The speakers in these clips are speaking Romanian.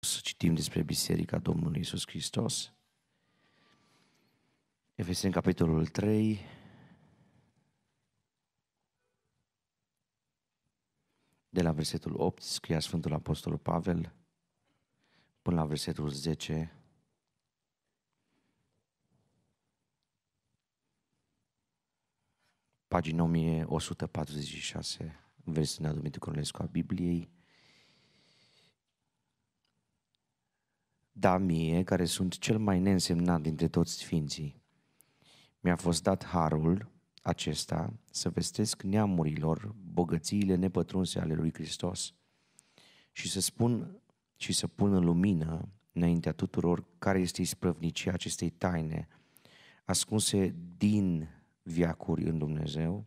să citim despre Biserica Domnului Isus Hristos. Efeseni, capitolul 3. De la versetul 8 scria Sfântul Apostol Pavel până la versetul 10. Pagina 1146, versiunea Dumitru Cornelescu a Bibliei. da mie, care sunt cel mai neînsemnat dintre toți sfinții. Mi-a fost dat harul acesta să vestesc neamurilor bogățiile nepătrunse ale lui Hristos și să spun și să pun în lumină înaintea tuturor care este isprăvnicia acestei taine ascunse din viacuri în Dumnezeu,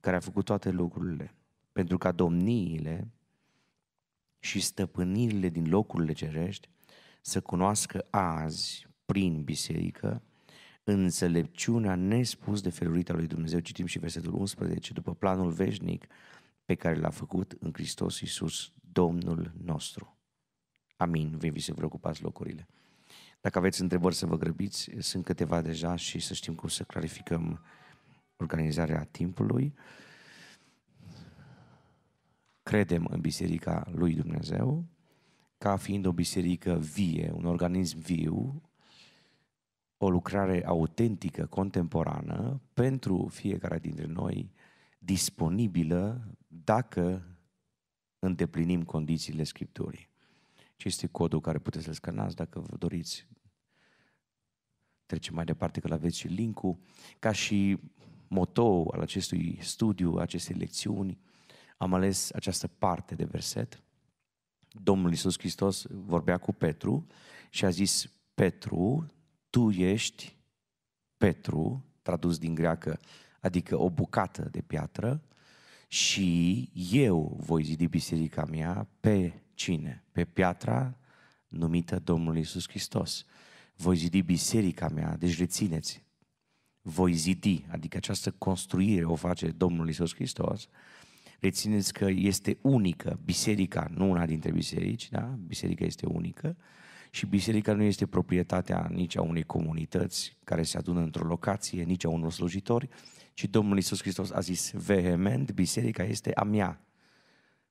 care a făcut toate lucrurile, pentru ca domniile și stăpânirile din locurile cerești să cunoască azi, prin biserică, înțelepciunea nespus de felurită a lui Dumnezeu. Citim și versetul 11, după planul veșnic pe care l-a făcut în Hristos Iisus, Domnul nostru. Amin, vei vi se preocupați locurile. Dacă aveți întrebări să vă grăbiți, sunt câteva deja și să știm cum să clarificăm organizarea timpului. Credem în Biserica lui Dumnezeu, ca fiind o biserică vie, un organism viu, o lucrare autentică, contemporană, pentru fiecare dintre noi, disponibilă dacă îndeplinim condițiile Scripturii. Ce este codul care puteți să-l scanați dacă vă doriți. Trecem mai departe că aveți și link-ul. Ca și motou al acestui studiu, acestei lecțiuni, am ales această parte de verset Domnul Iisus Hristos vorbea cu Petru și a zis, Petru, tu ești Petru, tradus din greacă, adică o bucată de piatră, și eu voi zidi biserica mea pe cine? Pe piatra numită Domnul Iisus Hristos. Voi zidi biserica mea, deci rețineți, voi zidi, adică această construire o face Domnul Iisus Hristos, rețineți că este unică biserica, nu una dintre biserici, da? biserica este unică și biserica nu este proprietatea nici a unei comunități care se adună într-o locație, nici a unor slujitori, ci Domnul Isus Hristos a zis vehement, biserica este a mea.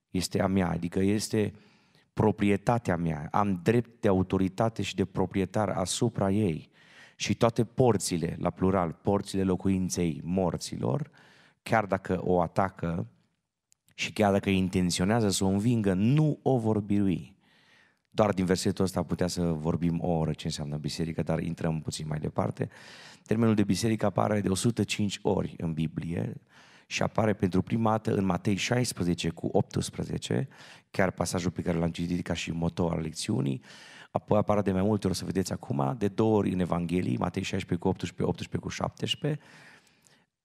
Este a mea, adică este proprietatea mea. Am drept de autoritate și de proprietar asupra ei. Și toate porțile, la plural, porțile locuinței morților, chiar dacă o atacă și chiar dacă intenționează să o învingă, nu o vor birui. Doar din versetul ăsta putea să vorbim o oră ce înseamnă biserică, dar intrăm puțin mai departe. Termenul de biserică apare de 105 ori în Biblie și apare pentru prima dată în Matei 16 cu 18, chiar pasajul pe care l-am citit ca și motor al lecțiunii, apoi apare de mai multe ori, o să vedeți acum, de două ori în Evanghelie, Matei 16 cu 18, 18 cu 17,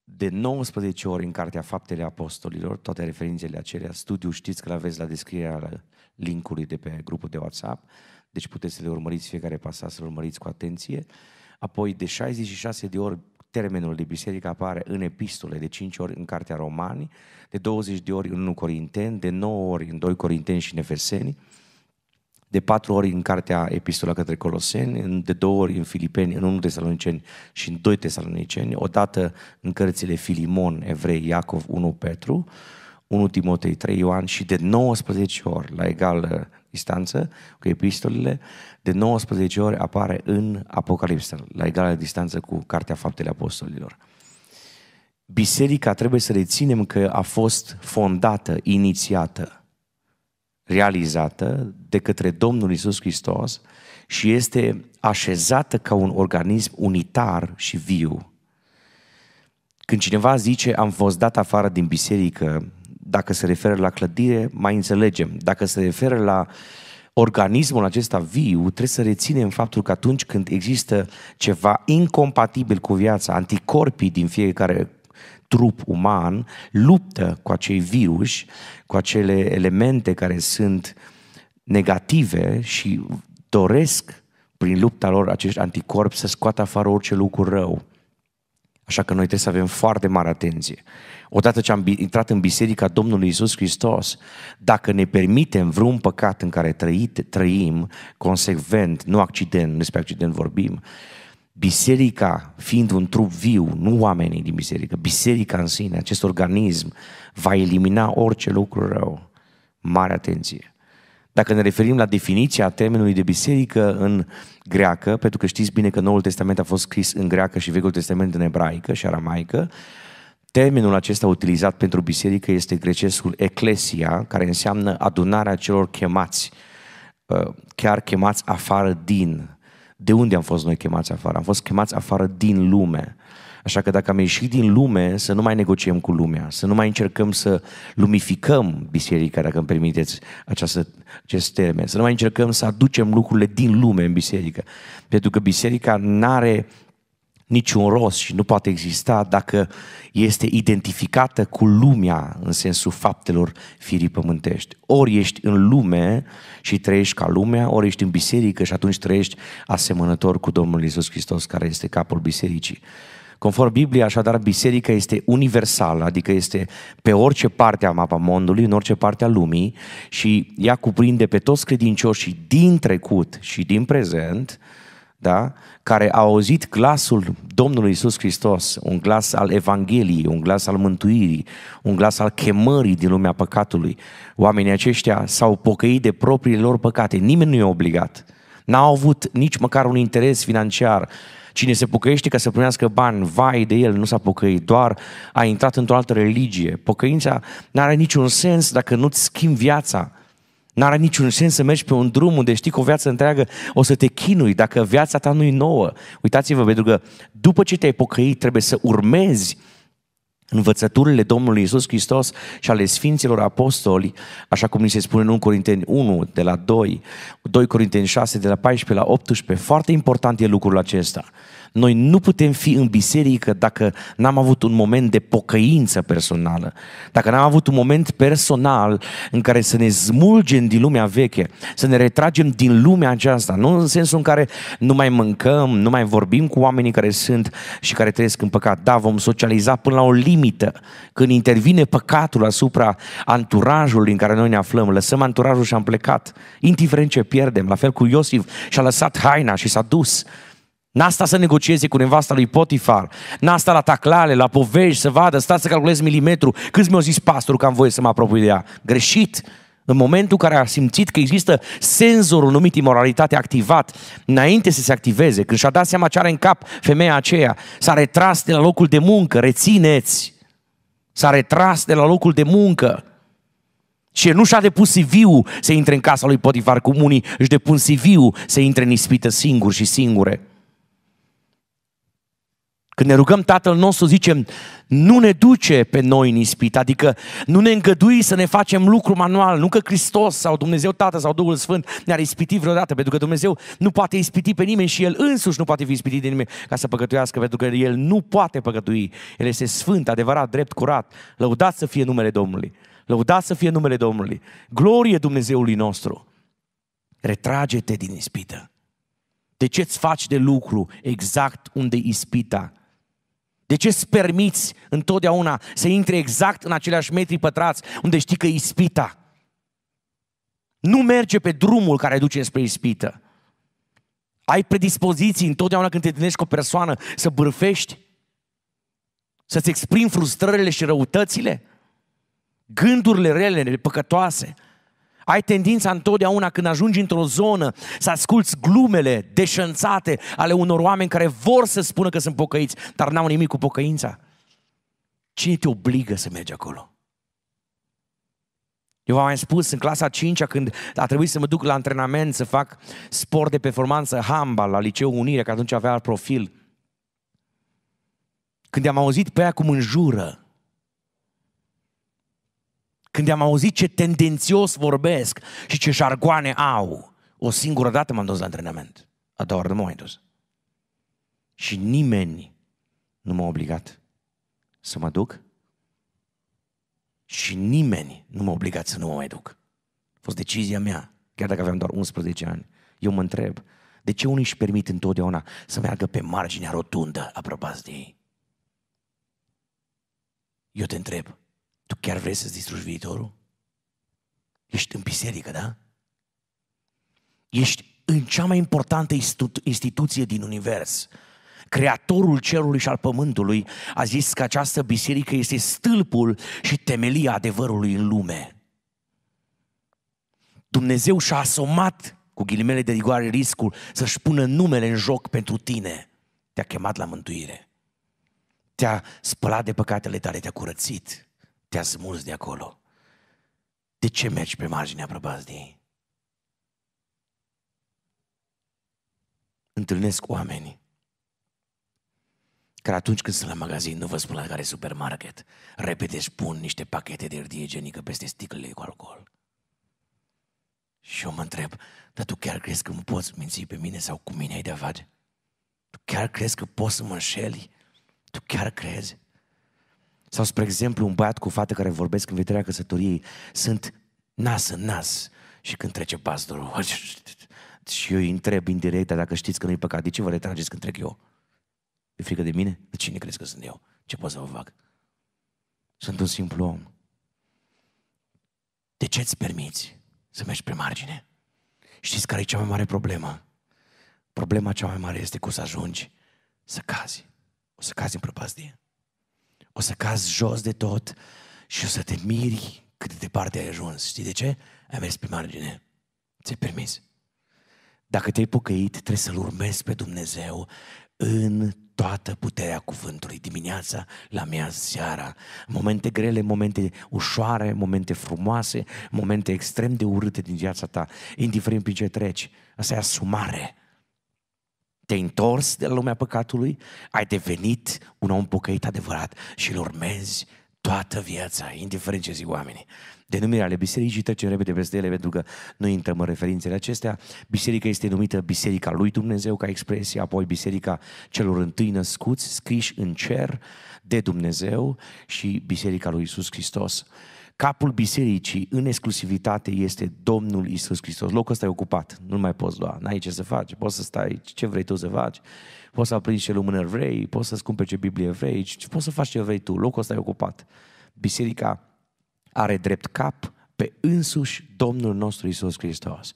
de 19 ori în Cartea Faptele Apostolilor, toate referințele acelea, studiu știți că le aveți la descrierea linkului de pe grupul de WhatsApp, deci puteți să le urmăriți fiecare pasaj, să le urmăriți cu atenție. Apoi de 66 de ori termenul de biserică apare în epistole, de 5 ori în Cartea Romani, de 20 de ori în 1 Corinteni, de 9 ori în 2 Corinteni și în de patru ori în cartea Epistola către Coloseni, de două ori în Filipeni, în 1 Tesaloniceni și în 2 Tesaloniceni, odată în cărțile Filimon, Evrei, Iacov, 1 Petru, 1 Timotei 3 Ioan și de 19 ori, la egală distanță cu epistolele, de 19 ori apare în Apocalipsa, la egală distanță cu Cartea Faptele Apostolilor. Biserica trebuie să reținem că a fost fondată, inițiată, realizată de către Domnul Isus Hristos și este așezată ca un organism unitar și viu. Când cineva zice am fost dat afară din biserică, dacă se referă la clădire, mai înțelegem. Dacă se referă la organismul acesta viu, trebuie să reținem faptul că atunci când există ceva incompatibil cu viața, anticorpii din fiecare trup uman luptă cu acei viruși, cu acele elemente care sunt negative și doresc prin lupta lor acești anticorpi să scoată afară orice lucru rău. Așa că noi trebuie să avem foarte mare atenție. Odată ce am intrat în biserica Domnului Isus Hristos, dacă ne permitem vreun păcat în care trăit, trăim consecvent, nu accident, despre accident vorbim, uh, biserica fiind un trup viu, nu oamenii din biserică, biserica în sine, acest organism, va elimina orice lucru rău. Mare atenție! Dacă ne referim la definiția termenului de biserică în greacă, pentru că știți bine că Noul Testament a fost scris în greacă și Vechiul Testament în ebraică și aramaică, termenul acesta utilizat pentru biserică este grecescul eclesia, care înseamnă adunarea celor chemați, uh, chiar chemați afară din de unde am fost noi chemați afară? Am fost chemați afară din lume. Așa că dacă am ieșit din lume, să nu mai negociem cu lumea, să nu mai încercăm să lumificăm biserica, dacă îmi permiteți această, acest termen, să nu mai încercăm să aducem lucrurile din lume în biserică. Pentru că biserica nu are niciun rost și nu poate exista dacă este identificată cu lumea în sensul faptelor firii pământești. Ori ești în lume și trăiești ca lumea, ori ești în biserică și atunci trăiești asemănător cu Domnul Isus Hristos care este capul bisericii. Conform Bibliei, așadar, biserica este universală, adică este pe orice parte a mapamondului, în orice parte a lumii și ea cuprinde pe toți credincioșii din trecut și din prezent, uh, da? care a auzit glasul Domnului Isus Hristos, un glas al Evangheliei, un glas al mântuirii, un glas al chemării din lumea păcatului. Oamenii aceștia s-au pocăit de propriile lor păcate. Nimeni nu e obligat. N-au avut nici măcar un interes financiar. Cine se pocăiește ca să primească bani, vai de el, nu s-a pocăit, doar a intrat într-o altă religie. Pocăința nu are niciun sens dacă nu-ți schimbi viața. N-are niciun sens să mergi pe un drum unde știi că o viață întreagă o să te chinui dacă viața ta nu e nouă. Uitați-vă, pentru că după ce te-ai pocăit, trebuie să urmezi învățăturile Domnului Isus Hristos și ale Sfinților Apostoli, așa cum ni se spune în 1 Corinteni 1, de la 2, 2 Corinteni 6, de la 14 la 18. Foarte important e lucrul acesta. Noi nu putem fi în biserică dacă n-am avut un moment de pocăință personală, dacă n-am avut un moment personal în care să ne smulgem din lumea veche, să ne retragem din lumea aceasta, nu în sensul în care nu mai mâncăm, nu mai vorbim cu oamenii care sunt și care trăiesc în păcat. Da, vom socializa până la o limită. Când intervine păcatul asupra anturajului în care noi ne aflăm, lăsăm anturajul și am plecat. Indiferent ce pierdem, la fel cu Iosif și-a lăsat haina și s-a dus. N-a stat să negocieze cu nevasta lui Potifar. N-a stat la taclale, la povești, să vadă, stat să calculez milimetru. Câți mi-au zis pastorul că am voie să mă apropii de ea? Greșit! În momentul în care a simțit că există senzorul numit imoralitate activat, înainte să se activeze, când și-a dat seama ce are în cap femeia aceea, s-a retras de la locul de muncă, rețineți! S-a retras de la locul de muncă. Și nu și-a depus CV-ul să intre în casa lui Potifar, cum unii își depun CV-ul să intre în ispită singur și singure. Când ne rugăm Tatăl nostru, zicem, nu ne duce pe noi în ispit, adică nu ne îngădui să ne facem lucru manual, nu că Hristos sau Dumnezeu Tatăl sau Duhul Sfânt ne-ar ispiti vreodată, pentru că Dumnezeu nu poate ispiti pe nimeni și El însuși nu poate fi ispitit de nimeni ca să păcătuiască, pentru că El nu poate păcătui. El este sfânt, adevărat, drept, curat, lăudat să fie numele Domnului. Lăudat să fie numele Domnului. Glorie Dumnezeului nostru. Retrage-te din ispită. De ce îți faci de lucru exact unde ispita de ce îți permiți întotdeauna să intri exact în aceleași metri pătrați unde știi că e ispita? Nu merge pe drumul care duce spre ispită. Ai predispoziții întotdeauna când te întâlnești cu o persoană să bârfești, să-ți exprimi frustrările și răutățile, gândurile rele, păcătoase – ai tendința întotdeauna când ajungi într-o zonă să asculți glumele deșănțate ale unor oameni care vor să spună că sunt pocăiți, dar n-au nimic cu pocăința. Cine te obligă să mergi acolo? Eu v-am mai spus în clasa 5 când a trebuit să mă duc la antrenament, să fac sport de performanță, handbal, la Liceu Unire, că atunci avea profil. Când am auzit pe ea cum înjură, când am auzit ce tendențios vorbesc și ce jargoane au, o singură dată m-am dus la antrenament. A doua oară nu m-am dus. Și nimeni nu m-a obligat să mă duc și nimeni nu m-a obligat să nu mă mai duc. A fost decizia mea, chiar dacă aveam doar 11 ani. Eu mă întreb, de ce unii își permit întotdeauna să meargă pe marginea rotundă a prăpastiei? Eu te întreb, tu chiar vrei să-ți distrugi viitorul? Ești în biserică, da? Ești în cea mai importantă instituție din univers. Creatorul cerului și al pământului a zis că această biserică este stâlpul și temelia adevărului în lume. Dumnezeu și-a asumat, cu ghilimele de rigoare, riscul să-și pună numele în joc pentru tine. Te-a chemat la mântuire. Te-a spălat de păcatele tale, te-a curățit te-a smuls de acolo. De ce mergi pe marginea prăpazdiei? Întâlnesc oameni care atunci când sunt la magazin, nu vă spun la care supermarket, repede își pun niște pachete de hârtie igienică peste sticlele cu alcool. Și eu mă întreb, dar tu chiar crezi că îmi poți minți pe mine sau cu mine ai de-a face? Tu chiar crezi că poți să mă înșeli? Tu chiar crezi? Sau, spre exemplu, un băiat cu o fată care vorbesc în vederea căsătoriei sunt nas în nas și când trece pastorul și eu îi întreb indirect, dacă știți că nu-i păcat, de ce vă retrageți când trec eu? E frică de mine? De cine crezi că sunt eu? Ce pot să vă fac? Sunt un simplu om. De ce îți permiți să mergi pe margine? Știți care e cea mai mare problemă? Problema cea mai mare este că o să ajungi să cazi. O să cazi în prăpastie o să cazi jos de tot și o să te miri cât de departe ai ajuns. Știi de ce? Ai mers pe margine. Ți-ai permis. Dacă te-ai pocăit, trebuie să-L urmezi pe Dumnezeu în toată puterea cuvântului, dimineața, la miaz, seara, momente grele, momente ușoare, momente frumoase, momente extrem de urâte din viața ta, indiferent prin ce treci. Asta e asumare te-ai întors de la lumea păcatului, ai devenit un om pocăit adevărat și îl urmezi toată viața, indiferent ce zic oamenii. Denumirea ale bisericii trece repede peste ele pentru că nu intrăm în referințele acestea. Biserica este numită Biserica lui Dumnezeu ca expresie, apoi Biserica celor întâi născuți, scriși în cer de Dumnezeu și Biserica lui Isus Hristos. Capul bisericii în exclusivitate este Domnul Isus Hristos. Locul ăsta e ocupat, nu mai poți lua, n-ai ce să faci, poți să stai ce vrei tu să faci, poți să aprinzi ce lumână vrei, poți să-ți cumperi ce Biblie vrei, poți să faci ce vrei tu, locul ăsta e ocupat. Biserica are drept cap pe însuși Domnul nostru Isus Hristos.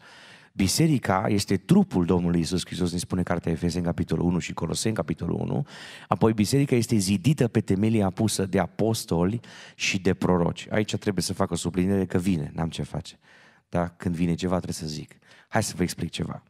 Biserica este trupul Domnului Isus Hristos, ne spune cartea Efeseni, capitolul 1 și Coloseni, capitolul 1. Apoi biserica este zidită pe temelia pusă de apostoli și de proroci. Aici trebuie să fac o sublinere că vine, n-am ce face. Dar când vine ceva trebuie să zic. Hai să vă explic ceva.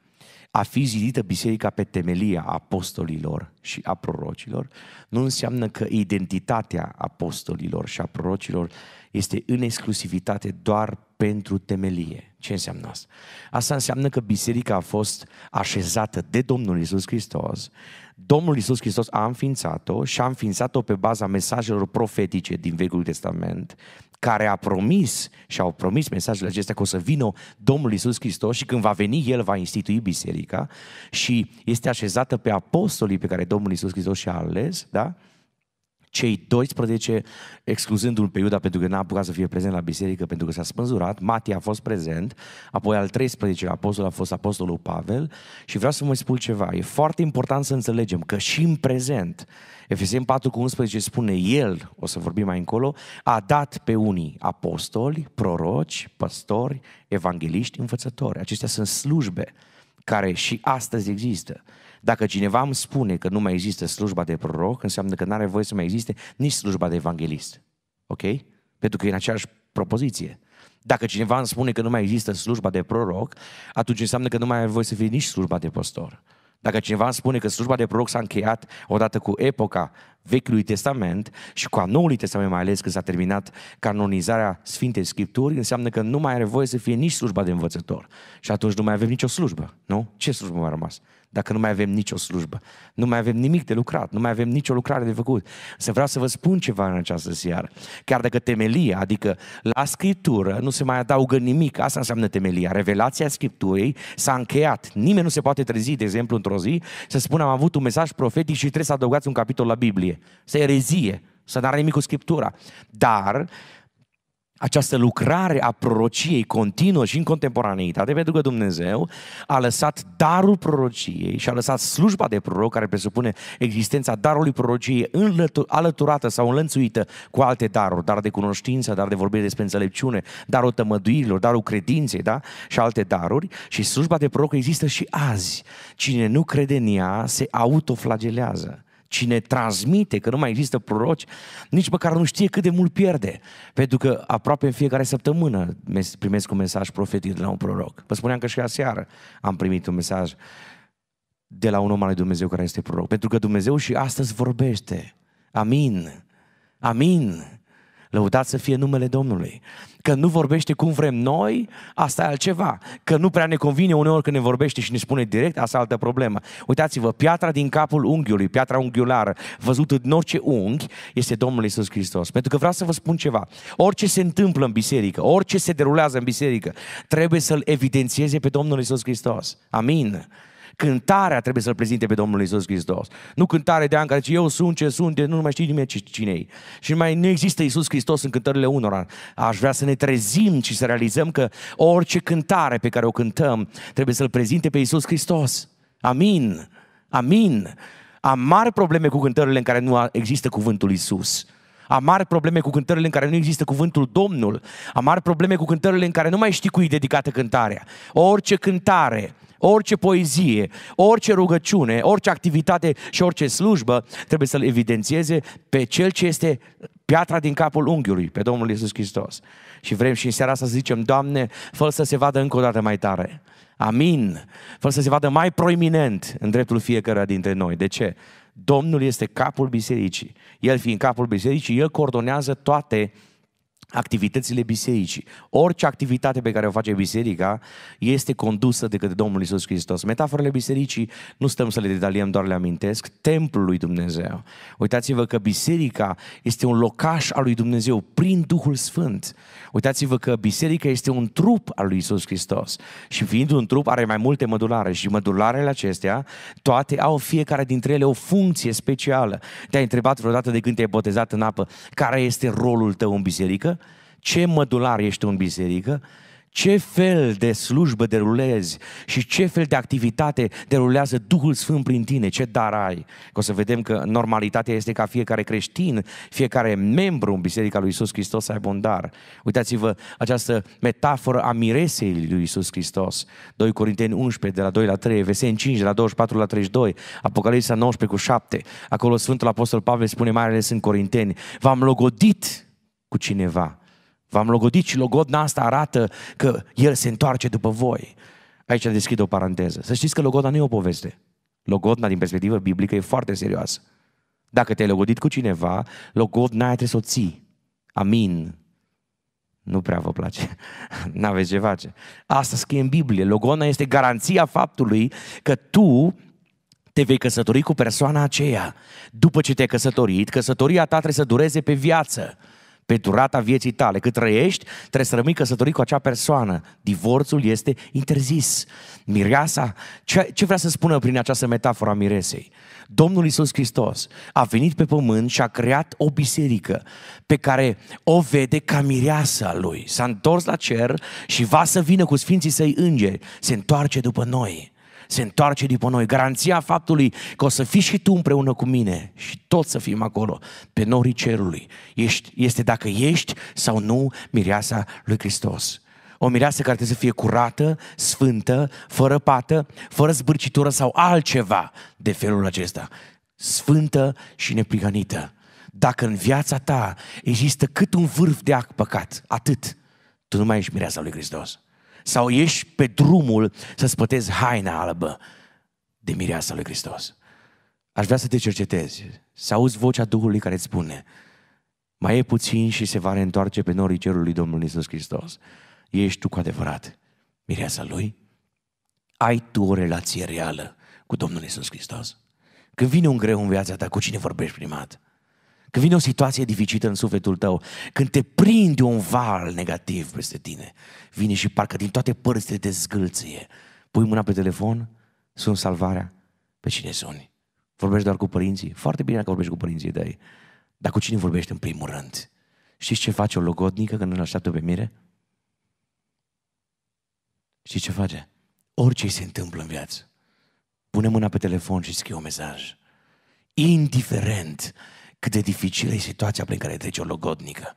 A fi zidită biserica pe temelia apostolilor și a prorocilor nu înseamnă că identitatea apostolilor și a prorocilor este în exclusivitate doar pentru temelie. Ce înseamnă asta? Asta înseamnă că biserica a fost așezată de Domnul Isus Hristos. Domnul Isus Hristos a înființat-o și a înființat-o pe baza mesajelor profetice din Vechiul Testament, care a promis și au promis mesajele acestea că o să vină Domnul Isus Hristos și când va veni El va institui biserica și este așezată pe apostolii pe care Domnul Isus Hristos și-a ales, da? cei 12, excluzându-l pe Iuda pentru că n-a apucat să fie prezent la biserică pentru că s-a spânzurat, Matia a fost prezent, apoi al 13 apostol a fost apostolul Pavel și vreau să mă spun ceva, e foarte important să înțelegem că și în prezent, Efesem 4 cu 11 spune, el, o să vorbim mai încolo, a dat pe unii apostoli, proroci, păstori, evangeliști, învățători. Acestea sunt slujbe care și astăzi există. Dacă cineva îmi spune că nu mai există slujba de proroc, înseamnă că nu are voie să mai existe nici slujba de evanghelist. Ok? Pentru că e în aceeași propoziție. Dacă cineva îmi spune că nu mai există slujba de proroc, atunci înseamnă că nu mai are voie să fie nici slujba de pastor. Dacă cineva îmi spune că slujba de proroc s-a încheiat odată cu epoca Vechiului Testament și cu a Noului Testament, mai ales când s-a terminat canonizarea Sfintei Scripturi, înseamnă că nu mai are voie să fie nici slujba de învățător. Și atunci nu mai avem nicio slujbă, nu? Ce slujbă mai a rămas? dacă nu mai avem nicio slujbă. Nu mai avem nimic de lucrat, nu mai avem nicio lucrare de făcut. Să vreau să vă spun ceva în această seară. Chiar dacă temelia, adică la Scriptură nu se mai adaugă nimic, asta înseamnă temelia. Revelația Scripturii s-a încheiat. Nimeni nu se poate trezi, de exemplu, într-o zi, să spună am avut un mesaj profetic și trebuie să adăugați un capitol la Biblie. Să erezie, să n-are nimic cu Scriptura. Dar această lucrare a prorociei continuă și în contemporaneitate, pentru că Dumnezeu a lăsat darul prorociei și a lăsat slujba de proroc, care presupune existența darului prorociei înlătu- alăturată sau înlănțuită cu alte daruri, dar de cunoștință, dar de vorbire despre înțelepciune, darul tămăduirilor, darul credinței, da? Și alte daruri. Și slujba de proroc există și azi. Cine nu crede în ea se autoflagelează cine transmite că nu mai există proroci, nici măcar nu știe cât de mult pierde. Pentru că aproape în fiecare săptămână primesc un mesaj profetic de la un proroc. Vă spuneam că și aseară am primit un mesaj de la un om al lui Dumnezeu care este proroc. Pentru că Dumnezeu și astăzi vorbește. Amin. Amin. Lăudat să fie numele Domnului. Că nu vorbește cum vrem noi, asta e altceva. Că nu prea ne convine uneori când ne vorbește și ne spune direct, asta e altă problemă. Uitați-vă, piatra din capul unghiului, piatra unghiulară, văzută din orice unghi, este Domnul Isus Hristos. Pentru că vreau să vă spun ceva. Orice se întâmplă în biserică, orice se derulează în biserică, trebuie să-L evidențieze pe Domnul Isus Hristos. Amin cântarea trebuie să-L prezinte pe Domnul Isus Hristos. Nu cântare de ani care zice, eu sunt ce sunt, nu mai știi nimeni cine e. Și mai nu există Isus Hristos în cântările unora. Aș vrea să ne trezim și să realizăm că orice cântare pe care o cântăm trebuie să-L prezinte pe Isus Hristos. Amin. Amin. Am mari probleme cu cântările în care nu există cuvântul Isus. Am mari probleme cu cântările în care nu există cuvântul Domnul. Am mari probleme cu cântările în care nu mai știi cui e dedicată cântarea. Orice cântare Orice poezie, orice rugăciune, orice activitate și orice slujbă trebuie să-L evidențieze pe Cel ce este piatra din capul unghiului, pe Domnul Iisus Hristos. Și vrem și în seara să zicem, Doamne, fă să se vadă încă o dată mai tare. Amin. Fă să se vadă mai proeminent în dreptul fiecăruia dintre noi. De ce? Domnul este capul bisericii. El fiind capul bisericii, el coordonează toate activitățile bisericii. Orice activitate pe care o face biserica este condusă de către Domnul Isus Hristos. Metaforele bisericii nu stăm să le detaliem, doar le amintesc, templul lui Dumnezeu. Uitați-vă că biserica este un locaș al lui Dumnezeu prin Duhul Sfânt. Uitați-vă că biserica este un trup al lui Isus Hristos și fiind un trup are mai multe mădulare și mădularele acestea toate au fiecare dintre ele o funcție specială. Te-ai întrebat vreodată de când te-ai botezat în apă care este rolul tău în biserică? ce mădular ești în biserică, ce fel de slujbă derulezi și ce fel de activitate derulează Duhul Sfânt prin tine, ce dar ai. Că o să vedem că normalitatea este ca fiecare creștin, fiecare membru în Biserica lui Isus Hristos să aibă un dar. Uitați-vă această metaforă a miresei lui Isus Hristos. 2 Corinteni 11, de la 2 la 3, Veseni 5, de la 24 la 32, Apocalipsa 19 cu 7. Acolo Sfântul Apostol Pavel spune mai ales în Corinteni, v-am logodit cu cineva V-am logodit și logodna asta arată că El se întoarce după voi. Aici deschid o paranteză. Să știți că logodna nu e o poveste. Logodna, din perspectivă biblică, e foarte serioasă. Dacă te-ai logodit cu cineva, logodna aia trebuie să o ții. Amin. Nu prea vă place. N-aveți ce face. Asta scrie în Biblie. Logodna este garanția faptului că tu te vei căsători cu persoana aceea. După ce te-ai căsătorit, căsătoria ta trebuie să dureze pe viață pe durata vieții tale. Cât trăiești, trebuie să rămâi căsătorit cu acea persoană. Divorțul este interzis. Mireasa, ce, ce vrea să spună prin această metaforă a miresei? Domnul Isus Hristos a venit pe pământ și a creat o biserică pe care o vede ca mireasa lui. S-a întors la cer și va să vină cu sfinții săi îngeri. Se întoarce după noi se întoarce după noi. Garanția faptului că o să fii și tu împreună cu mine și toți să fim acolo, pe norii cerului, ești, este dacă ești sau nu mireasa lui Hristos. O mireasă care trebuie să fie curată, sfântă, fără pată, fără zbârcitură sau altceva de felul acesta. Sfântă și neprihănită. Dacă în viața ta există cât un vârf de ac păcat, atât, tu nu mai ești mireasa lui Hristos sau ești pe drumul să-ți pătezi haina albă de mireasa lui Hristos. Aș vrea să te cercetezi, să auzi vocea Duhului care îți spune mai e puțin și se va reîntoarce pe norii cerului Domnul Iisus Hristos. Ești tu cu adevărat mireasa Lui? Ai tu o relație reală cu Domnul Iisus Hristos? Când vine un greu în viața ta, cu cine vorbești primat? Când vine o situație dificilă în sufletul tău, când te prinde un val negativ peste tine, vine și parcă din toate părțile te zgâlție. Pui mâna pe telefon, sun salvarea, pe cine suni? Vorbești doar cu părinții? Foarte bine că vorbești cu părinții ei. Dar cu cine vorbești în primul rând? Știți ce face o logodnică când îl așteaptă pe mire? Știți ce face? Orice se întâmplă în viață, pune mâna pe telefon și scrie un mesaj. Indiferent cât de dificilă e situația prin care trece o logodnică.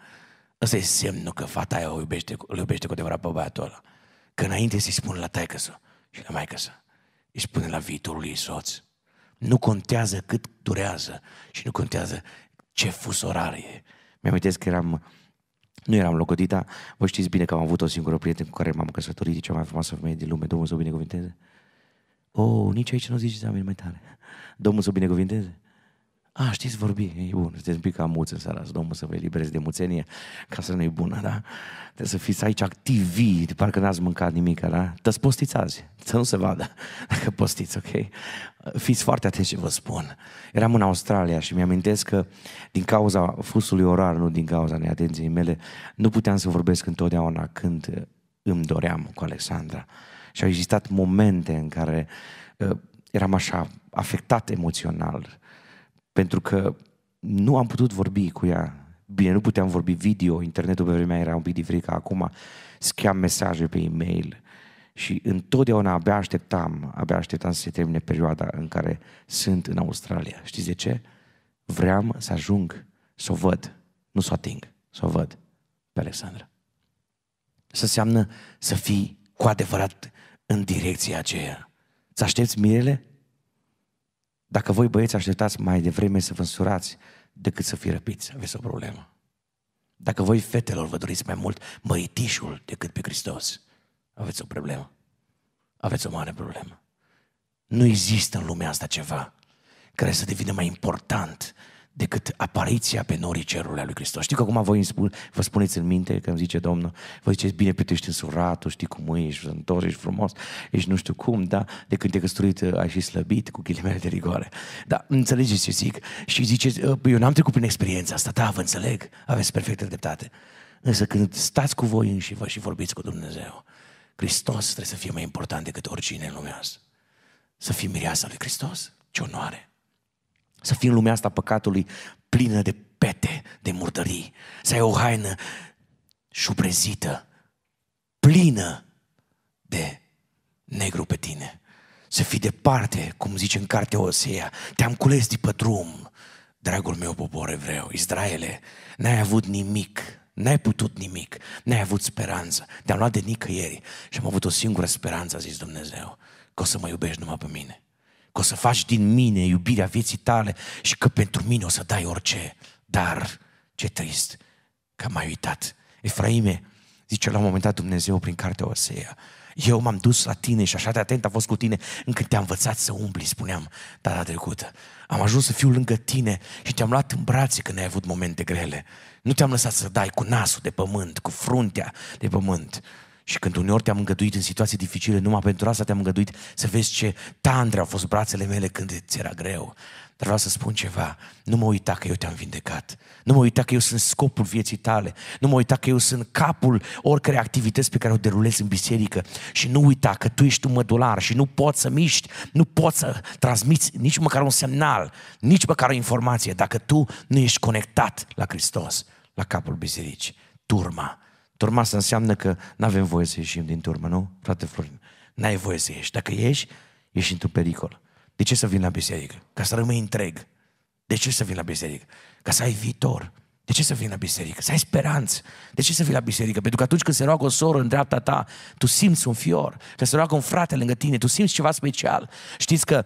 Ăsta e semnul că fata aia o iubește, îl iubește cu adevărat pe băiatul ăla. Că înainte să-i spune la taică și la maică îi spune la viitorul ei soț. Nu contează cât durează și nu contează ce orar e. Mi-am că eram nu eram logodita, vă știți bine că am avut o singură prietenă cu care m-am căsătorit, cea deci mai frumoasă femeie din lume, Domnul să o binecuvinteze. Oh, nici aici nu zici am mai tare. Domnul să o binecuvinteze. A, ah, știți vorbi, e bun, sunteți un pic amuți în seara asta, Domnul să vă eliberez de muțenie, ca să nu-i bună, da? Trebuie să fiți aici activi, de parcă n-ați mâncat nimic, da? Tăți postiți azi, să nu se vadă, dacă postiți, ok? Fiți foarte atenți ce vă spun. Eram în Australia și mi-amintesc că din cauza fusului orar, nu din cauza neatenției mele, nu puteam să vorbesc întotdeauna când uh, îmi doream cu Alexandra. Și au existat momente în care uh, eram așa afectat emoțional pentru că nu am putut vorbi cu ea. Bine, nu puteam vorbi video, internetul pe vremea era un pic diferit ca acum, scriam mesaje pe e-mail și întotdeauna abia așteptam, abia așteptam să se termine perioada în care sunt în Australia. Știți de ce? Vreau să ajung, să o văd, nu să o ating, să o văd pe Alexandra. Să înseamnă să fii cu adevărat în direcția aceea. Să aștepți mirele? Dacă voi băieți așteptați mai devreme să vă însurați decât să fi răpiți, aveți o problemă. Dacă voi fetelor vă doriți mai mult măitișul decât pe Hristos, aveți o problemă. Aveți o mare problemă. Nu există în lumea asta ceva care să devină mai important decât apariția pe norii cerului a lui Hristos. Știi că acum voi spun, vă spuneți în minte, când zice Domnul, vă ziceți, bine, pe tu ești însurat, tu știi cum ești, întors, ești frumos, ești nu știu cum, da? De când te căsătorit ă, ai și slăbit cu ghilimele de rigoare. Da, înțelegeți ce zic? Și ziceți, ă, eu n-am trecut prin experiența asta, da, vă înțeleg, aveți perfectă dreptate. Însă când stați cu voi înși vă și vorbiți cu Dumnezeu, Hristos trebuie să fie mai important decât oricine în lumea asta. Să fii mireasa lui Hristos, ce onoare! Să fii în lumea asta păcatului plină de pete, de murdării. Să ai o haină șubrezită, plină de negru pe tine. Să fii departe, cum zice în cartea Osea, te-am cules de pe drum, dragul meu popor evreu, Israele, n-ai avut nimic, n-ai putut nimic, n-ai avut speranță, te-am luat de nicăieri și am avut o singură speranță, a zis Dumnezeu, că o să mă iubești numai pe mine că o să faci din mine iubirea vieții tale și că pentru mine o să dai orice. Dar, ce trist, că m-ai uitat. Efraime, zice la un moment dat Dumnezeu prin cartea Osea, eu m-am dus la tine și așa de atent a fost cu tine încât te-am învățat să umbli, spuneam data trecută. Am ajuns să fiu lângă tine și te-am luat în brațe când ai avut momente grele. Nu te-am lăsat să dai cu nasul de pământ, cu fruntea de pământ. Și când uneori te-am îngăduit în situații dificile, numai pentru asta te-am îngăduit să vezi ce tandre au fost brațele mele când ți-era greu. Dar vreau să spun ceva, nu mă uita că eu te-am vindecat, nu mă uita că eu sunt scopul vieții tale, nu mă uita că eu sunt capul oricărei activități pe care o derulez în biserică și nu uita că tu ești un mădular și nu poți să miști, nu poți să transmiți nici măcar un semnal, nici măcar o informație dacă tu nu ești conectat la Hristos, la capul bisericii. Turma turma să înseamnă că nu avem voie să ieșim din turmă, nu? Frate Florin, n-ai voie să ieși. Dacă ieși, ești într-un pericol. De ce să vin la biserică? Ca să rămâi întreg. De ce să vin la biserică? Ca să ai viitor. De ce să vii la biserică? Să ai speranță. De ce să vii la biserică? Pentru că atunci când se roagă o soră în dreapta ta, tu simți un fior. Când se roagă un frate lângă tine, tu simți ceva special. Știți că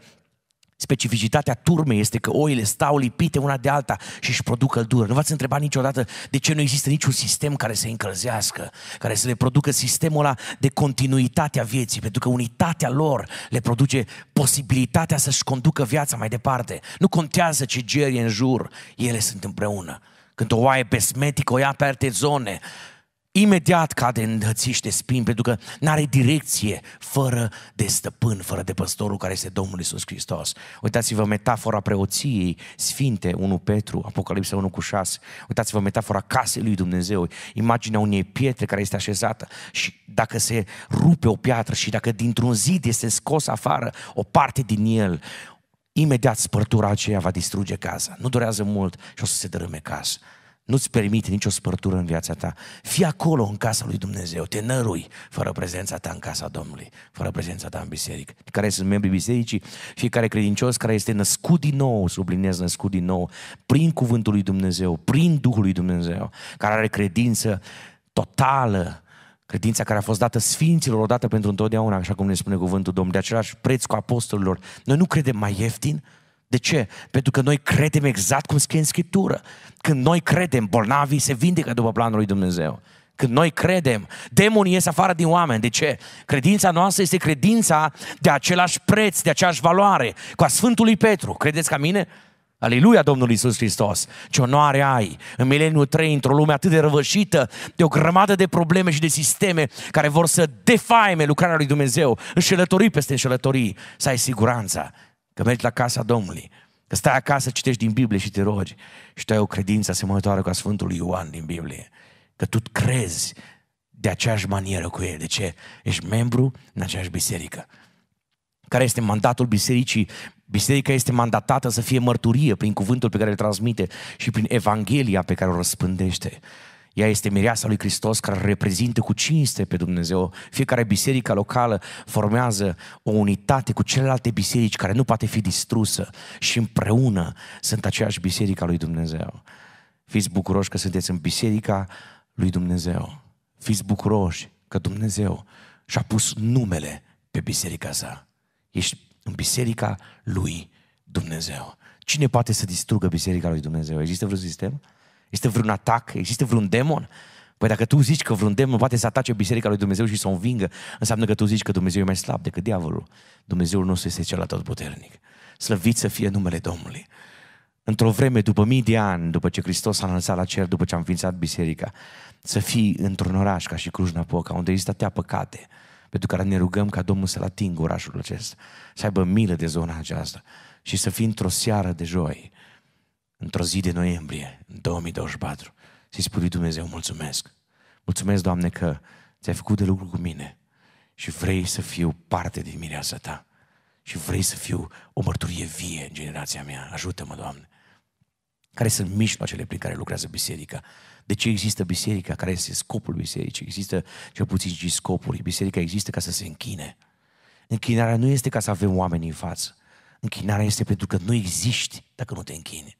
Specificitatea turmei este că oile stau lipite una de alta și își produc căldură. Nu v-ați întrebat niciodată de ce nu există niciun sistem care să încălzească, care să le producă sistemul ăla de continuitate a vieții, pentru că unitatea lor le produce posibilitatea să-și conducă viața mai departe. Nu contează ce geri în jur, ele sunt împreună. Când o oaie pesmetică o ia pe alte zone, imediat cade în hățiș de spin, pentru că nu are direcție fără de stăpân, fără de păstorul care este Domnul Isus Hristos. Uitați-vă metafora preoției Sfinte 1 Petru, Apocalipsa 1 cu 6. Uitați-vă metafora casei lui Dumnezeu, imaginea unei pietre care este așezată și dacă se rupe o piatră și dacă dintr-un zid este scos afară o parte din el, imediat spărtura aceea va distruge casa. Nu durează mult și o să se dărâme casa nu-ți permite nicio spărtură în viața ta. Fii acolo în casa lui Dumnezeu, te nărui fără prezența ta în casa Domnului, fără prezența ta în biserică. Care sunt membrii bisericii, fiecare credincios care este născut din nou, subliniez născut din nou, prin cuvântul lui Dumnezeu, prin Duhul lui Dumnezeu, care are credință totală, Credința care a fost dată sfinților odată pentru întotdeauna, așa cum ne spune cuvântul Domnului, de același preț cu apostolilor. Noi nu credem mai ieftin, de ce? Pentru că noi credem exact cum scrie în Scriptură. Când noi credem, bolnavii se vindecă după planul lui Dumnezeu. Când noi credem, demonii ies afară din oameni. De ce? Credința noastră este credința de același preț, de aceeași valoare, cu a Sfântului Petru. Credeți ca mine? Aleluia Domnului Iisus Hristos! Ce onoare ai în mileniul 3, într-o lume atât de răvășită, de o grămadă de probleme și de sisteme care vor să defaime lucrarea lui Dumnezeu, înșelătorii peste înșelătorii, să ai siguranța că mergi la casa Domnului, că stai acasă, citești din Biblie și te rogi și tu ai o credință asemănătoare cu a Sfântului Ioan din Biblie, că tu crezi de aceeași manieră cu el. De ce? Ești membru în aceeași biserică. Care este mandatul bisericii? Biserica este mandatată să fie mărturie prin cuvântul pe care îl transmite și prin Evanghelia pe care o răspândește. Ea este mireasa lui Hristos care reprezintă cu cinste pe Dumnezeu. Fiecare biserică locală formează o unitate cu celelalte biserici care nu poate fi distrusă și împreună sunt aceeași biserica lui Dumnezeu. Fiți bucuroși că sunteți în biserica lui Dumnezeu. Fiți bucuroși că Dumnezeu și-a pus numele pe biserica sa. Ești în biserica lui Dumnezeu. Cine poate să distrugă biserica lui Dumnezeu? Există vreun sistem? Este vreun atac? Există vreun demon? Păi dacă tu zici că vreun demon poate să atace biserica lui Dumnezeu și să o învingă, înseamnă că tu zici că Dumnezeu e mai slab decât diavolul. Dumnezeul nostru este cel atotputernic. Slăvit să fie numele Domnului. Într-o vreme, după mii de ani, după ce Hristos a lansat la cer, după ce a înființat biserica, să fii într-un oraș ca și Cluj-Napoca, unde există atâtea păcate, pentru care ne rugăm ca Domnul să-l atingă orașul acesta, să aibă milă de zona aceasta și să fii într-o seară de joi, într-o zi de noiembrie, în 2024, să-i spui lui Dumnezeu mulțumesc. Mulțumesc, Doamne, că ți-ai făcut de lucru cu mine și vrei să fiu parte din mireasa ta și vrei să fiu o mărturie vie în generația mea. Ajută-mă, Doamne! Care sunt mijloacele prin care lucrează biserica? De ce există biserica? Care este scopul bisericii? Există cel puțin și scopuri. Biserica există ca să se închine. Închinarea nu este ca să avem oameni în față. Închinarea este pentru că nu existi dacă nu te închini.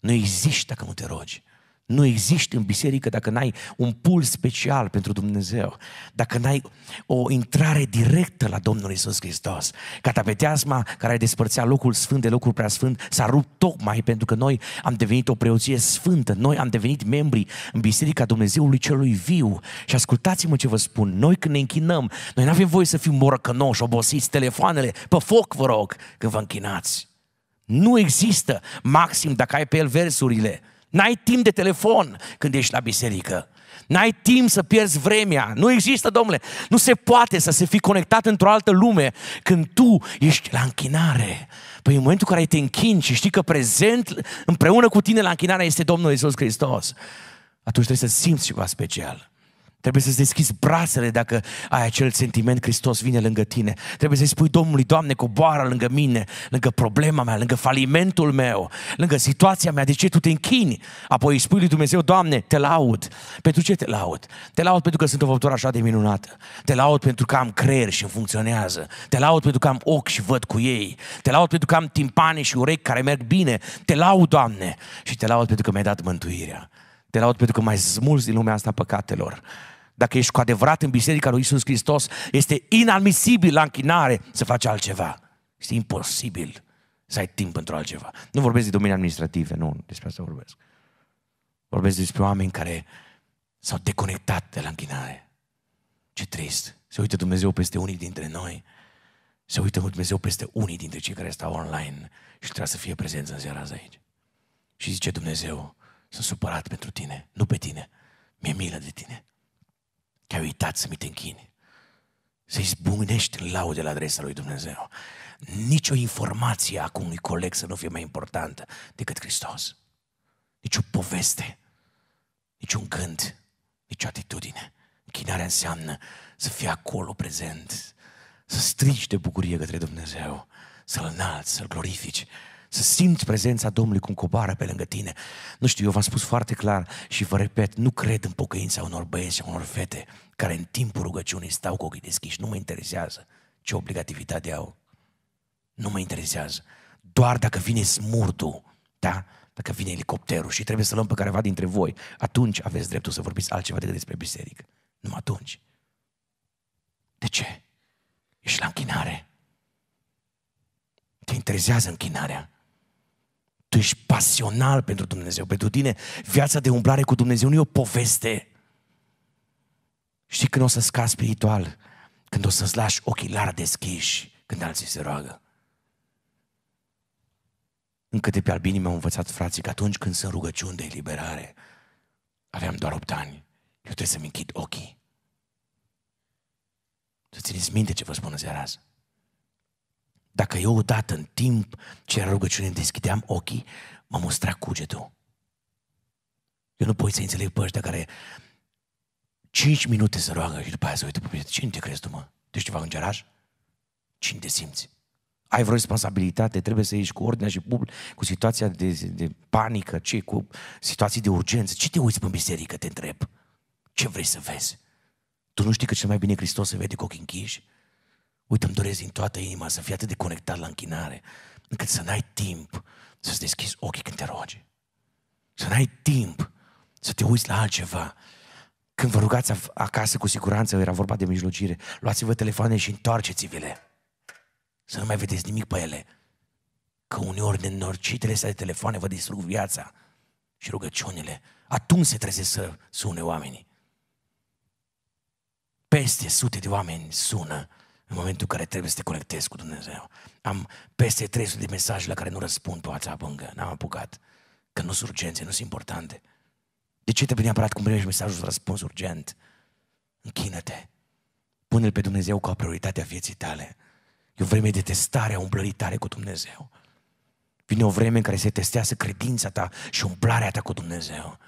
Nu există dacă nu te rogi. Nu există în biserică dacă n-ai un puls special pentru Dumnezeu, dacă n-ai o intrare directă la Domnul Isus Hristos. Catapeteasma care despărțea locul sfânt de locul sfânt, s-a rupt tocmai pentru că noi am devenit o preoție sfântă, noi am devenit membri în Biserica Dumnezeului Celui Viu. Și ascultați-mă ce vă spun, noi când ne închinăm, noi nu avem voie să fim morăcănoși, obosiți, telefoanele, pe foc vă rog, când vă închinați. Nu există. Maxim dacă ai pe el versurile. N-ai timp de telefon când ești la biserică. N-ai timp să pierzi vremea. Nu există, domnule. Nu se poate să se fi conectat într-o altă lume când tu ești la închinare. Păi în momentul în care te închini și știi că prezent împreună cu tine la închinare este Domnul Isus Hristos, atunci trebuie să simți ceva special. Trebuie să-ți deschizi brațele dacă ai acel sentiment, Hristos vine lângă tine. Trebuie să-i spui Domnului, Doamne, coboară lângă mine, lângă problema mea, lângă falimentul meu, lângă situația mea, de ce tu te închini? Apoi îi spui lui Dumnezeu, Doamne, te laud. Pentru ce te laud? Te laud pentru că sunt o făptură așa de minunată. Te laud pentru că am creier și funcționează. Te laud pentru că am ochi și văd cu ei. Te laud pentru că am timpane și urechi care merg bine. Te laud, Doamne, și te laud pentru că mi-ai dat mântuirea. Te laud pentru că mai smulți din lumea asta păcatelor dacă ești cu adevărat în biserica lui Isus Hristos, este inadmisibil la închinare să faci altceva. Este imposibil să ai timp pentru altceva. Nu vorbesc de domenii administrative, nu, despre asta vorbesc. Vorbesc despre oameni care s-au deconectat de la închinare. Ce trist. Se uită Dumnezeu peste unii dintre noi. Se uită Dumnezeu peste unii dintre cei care stau online și trebuie să fie prezenți în ziara aici. Și zice Dumnezeu, sunt supărat pentru tine, nu pe tine. Mi-e milă de tine. Te-ai uitat să mi te închini. Să-i zbunești în laude la adresa lui Dumnezeu. Nici o informație acum unui coleg să nu fie mai importantă decât Hristos. Nici o poveste, nici un gând, nici o atitudine. Închinarea înseamnă să fii acolo prezent, să strigi de bucurie către Dumnezeu, să-L înalți, să-L glorifici, să simți prezența Domnului cum coboară pe lângă tine. Nu știu, eu v-am spus foarte clar și vă repet, nu cred în pocăința unor băieți și unor fete care în timpul rugăciunii stau cu ochii deschiși. Nu mă interesează ce obligativitate au. Nu mă interesează. Doar dacă vine smurtul, da? Dacă vine elicopterul și trebuie să luăm pe careva dintre voi, atunci aveți dreptul să vorbiți altceva decât despre biserică. Numai atunci. De ce? Ești la închinare. Te interesează închinarea tu ești pasional pentru Dumnezeu. Pentru tine, viața de umblare cu Dumnezeu nu e o poveste. Știi când o să scazi spiritual? Când o să-ți lași ochilara deschiși când alții se roagă. Încă de pe albinii mi-au învățat frații că atunci când sunt rugăciuni de eliberare, aveam doar 8 ani, eu trebuie să-mi închid ochii. Să țineți minte ce vă spun în seara asta. Dacă eu odată în timp ce era rugăciune deschideam ochii, mă mustra cugetul. Eu nu pot să înțeleg pe ăștia care 5 minute se roagă și după aia se uită pe mine. Cine te crezi tu, mă? Tu ești ceva îngeraș? Cine te simți? Ai vreo responsabilitate, trebuie să ieși cu ordinea și public, cu situația de, de panică, ce, cu situații de urgență. Ce te uiți pe biserică, te întreb? Ce vrei să vezi? Tu nu știi că cel mai bine Hristos se vede cu ochii închiși? Uite, îmi doresc din toată inima să fii atât de conectat la închinare, încât să n-ai timp să-ți deschizi ochii când te rogi. Să n-ai timp să te uiți la altceva. Când vă rugați acasă, cu siguranță, era vorba de mijlocire, luați-vă telefoane și întoarceți-vi-le. Să nu mai vedeți nimic pe ele. Că uneori nenorcitele astea de telefoane vă distrug viața și rugăciunile. Atunci se trezesc să sune oamenii. Peste sute de oameni sună în momentul în care trebuie să te conectezi cu Dumnezeu. Am peste 300 de mesaje la care nu răspund pe WhatsApp încă, n-am apucat. Că nu sunt urgențe, nu sunt importante. De ce trebuie neapărat cum primești mesajul să răspunzi urgent? Închină-te. Pune-L pe Dumnezeu ca prioritatea vieții tale. E o vreme de testare a umplării tale cu Dumnezeu. Vine o vreme în care se testează credința ta și umplarea ta cu Dumnezeu.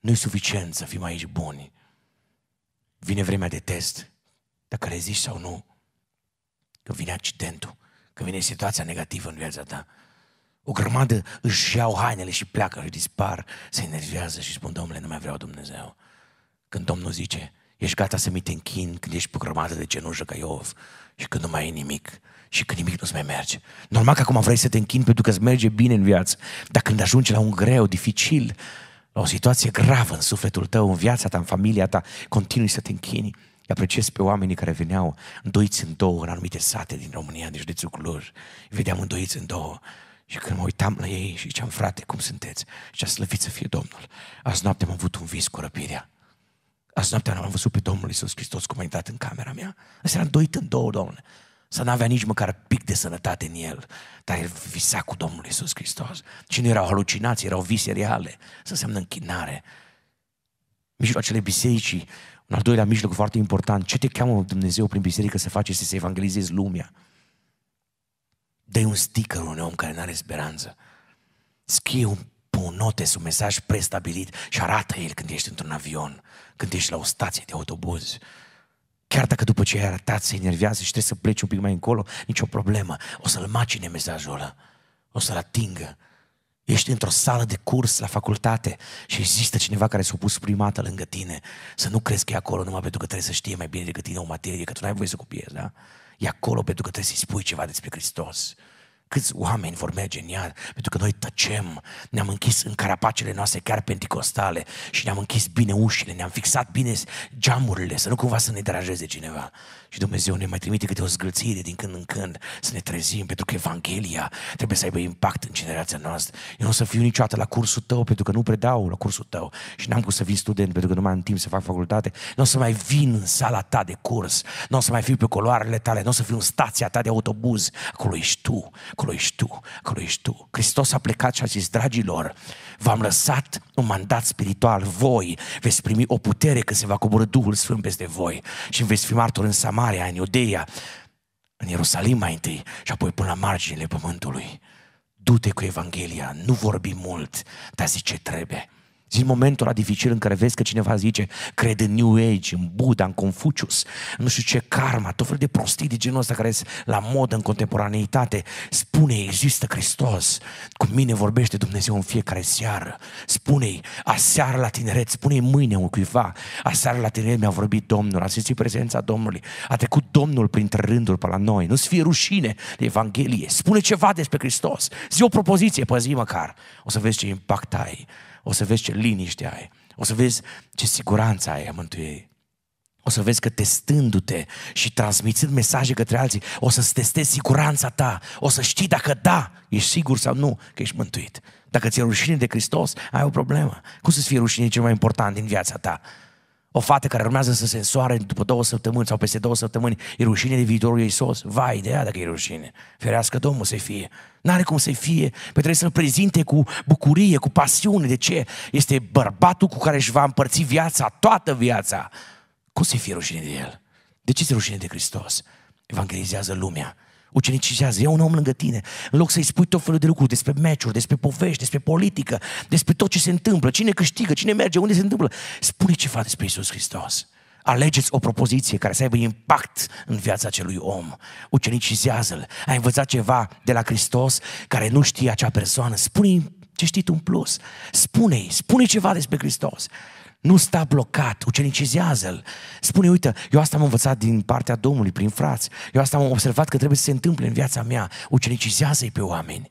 Nu e suficient să fim aici buni. Vine vremea de test dacă reziști sau nu, că vine accidentul, că vine situația negativă în viața ta, o grămadă își iau hainele și pleacă și dispar, se enervează și spun, domnule, nu mai vreau Dumnezeu. Când Domnul zice, ești gata să mi te închin când ești pe grămadă de cenușă ca Iov și când nu mai e nimic și când nimic nu-ți mai merge. Normal că acum vrei să te închin pentru că îți merge bine în viață, dar când ajungi la un greu, dificil, la o situație gravă în sufletul tău, în viața ta, în familia ta, continui să te închini. Îi apreciez pe oamenii care veneau îndoiți în două în anumite sate din România, din județul Cluj. Îi vedeam îndoiți în două. Și când mă uitam la ei și ziceam, frate, cum sunteți? Și a slăvit să fie Domnul. Azi noapte am avut un vis cu răpirea. Azi noapte am văzut pe Domnul Iisus Hristos cum a intrat în camera mea. Asta era îndoit în două, Domnule. Să nu avea nici măcar pic de sănătate în el. Dar el visa cu Domnul Iisus Hristos. Și nu erau halucinații, erau vise reale. Să înseamnă închinare. Mijloacele bisericii un al doilea mijloc foarte important, ce te cheamă Dumnezeu prin biserică să faci este să evangelizezi lumea. Dă-i un sticker unui om care nu are speranță. Scrie un pun un mesaj prestabilit și arată el când ești într-un avion, când ești la o stație de autobuz. Chiar dacă după ce ai arătat se enervează și trebuie să pleci un pic mai încolo, nicio problemă. O să-l macine mesajul ăla, o să-l atingă Ești într-o sală de curs la facultate și există cineva care s-a pus primată lângă tine. Să nu crezi că e acolo numai pentru că trebuie să știe mai bine decât tine o materie, că tu n-ai voie să copiezi, da? E acolo pentru că trebuie să-i spui ceva despre Hristos. Câți oameni vor merge în iad? Pentru că noi tăcem, ne-am închis în carapacele noastre chiar pentecostale, și ne-am închis bine ușile, ne-am fixat bine geamurile, să nu cumva să ne deranjeze cineva. Și Dumnezeu ne mai trimite câte o zgâlțire din când în când să ne trezim, pentru că Evanghelia trebuie să aibă impact în generația noastră. Eu nu o să fiu niciodată la cursul tău, pentru că nu predau la cursul tău și n-am cum să vin student, pentru că nu mai am timp să fac facultate. Nu o să mai vin în sala ta de curs, nu o să mai fiu pe coloarele tale, nu o să fiu în stația ta de autobuz. Acolo ești tu acolo ești tu, acolo ești tu. Hristos a plecat și a zis, dragilor, v-am lăsat un mandat spiritual, voi veți primi o putere când se va coborâ Duhul Sfânt peste voi și veți fi martori în Samaria, în Iudeia, în Ierusalim mai întâi și apoi până la marginile pământului. Du-te cu Evanghelia, nu vorbi mult, dar zice trebuie în momentul ăla dificil în care vezi că cineva zice cred în New Age, în Buddha, în Confucius, nu știu ce karma, tot fel de prostii de genul ăsta care sunt la modă în contemporaneitate, spune există Hristos, cu mine vorbește Dumnezeu în fiecare seară, spune-i aseară la tineret, spune-i mâine un cuiva, aseară la tineret mi-a vorbit Domnul, a simțit prezența Domnului, a trecut Domnul printre rânduri pe la noi, nu-ți fie rușine de Evanghelie, spune ceva despre Hristos, zi o propoziție pe zi măcar, o să vezi ce impact ai o să vezi ce liniște ai, o să vezi ce siguranță ai a mântuirii. O să vezi că testându-te și transmițând mesaje către alții, o să-ți testezi siguranța ta. O să știi dacă da, ești sigur sau nu că ești mântuit. Dacă ți-e rușine de Hristos, ai o problemă. Cum să-ți fie rușine cel mai important din viața ta? O fată care urmează să se însoare după două săptămâni sau peste două săptămâni, e rușine de viitorul ei sos. Vai de ea dacă e rușine. Ferească Domnul să fie. N-are cum să fie, pentru trebuie să-l prezinte cu bucurie, cu pasiune. De ce? Este bărbatul cu care își va împărți viața, toată viața. Cum să fie rușine de el? De ce se rușine de Hristos? Evangelizează lumea ucenicizează, ia un om lângă tine, în loc să-i spui tot felul de lucruri despre meciuri, despre povești, despre politică, despre tot ce se întâmplă, cine câștigă, cine merge, unde se întâmplă. Spune ceva despre Isus Hristos. Alegeți o propoziție care să aibă impact în viața acelui om. Ucenicizează-l. Ai învățat ceva de la Hristos care nu știe acea persoană. Spune-i ce știi tu în plus. Spune-i, spune ceva despre Hristos. Nu sta blocat, ucenicizează-l. Spune, uite, eu asta am învățat din partea Domnului, prin frați. Eu asta am observat că trebuie să se întâmple în viața mea. Ucenicizează-i pe oameni.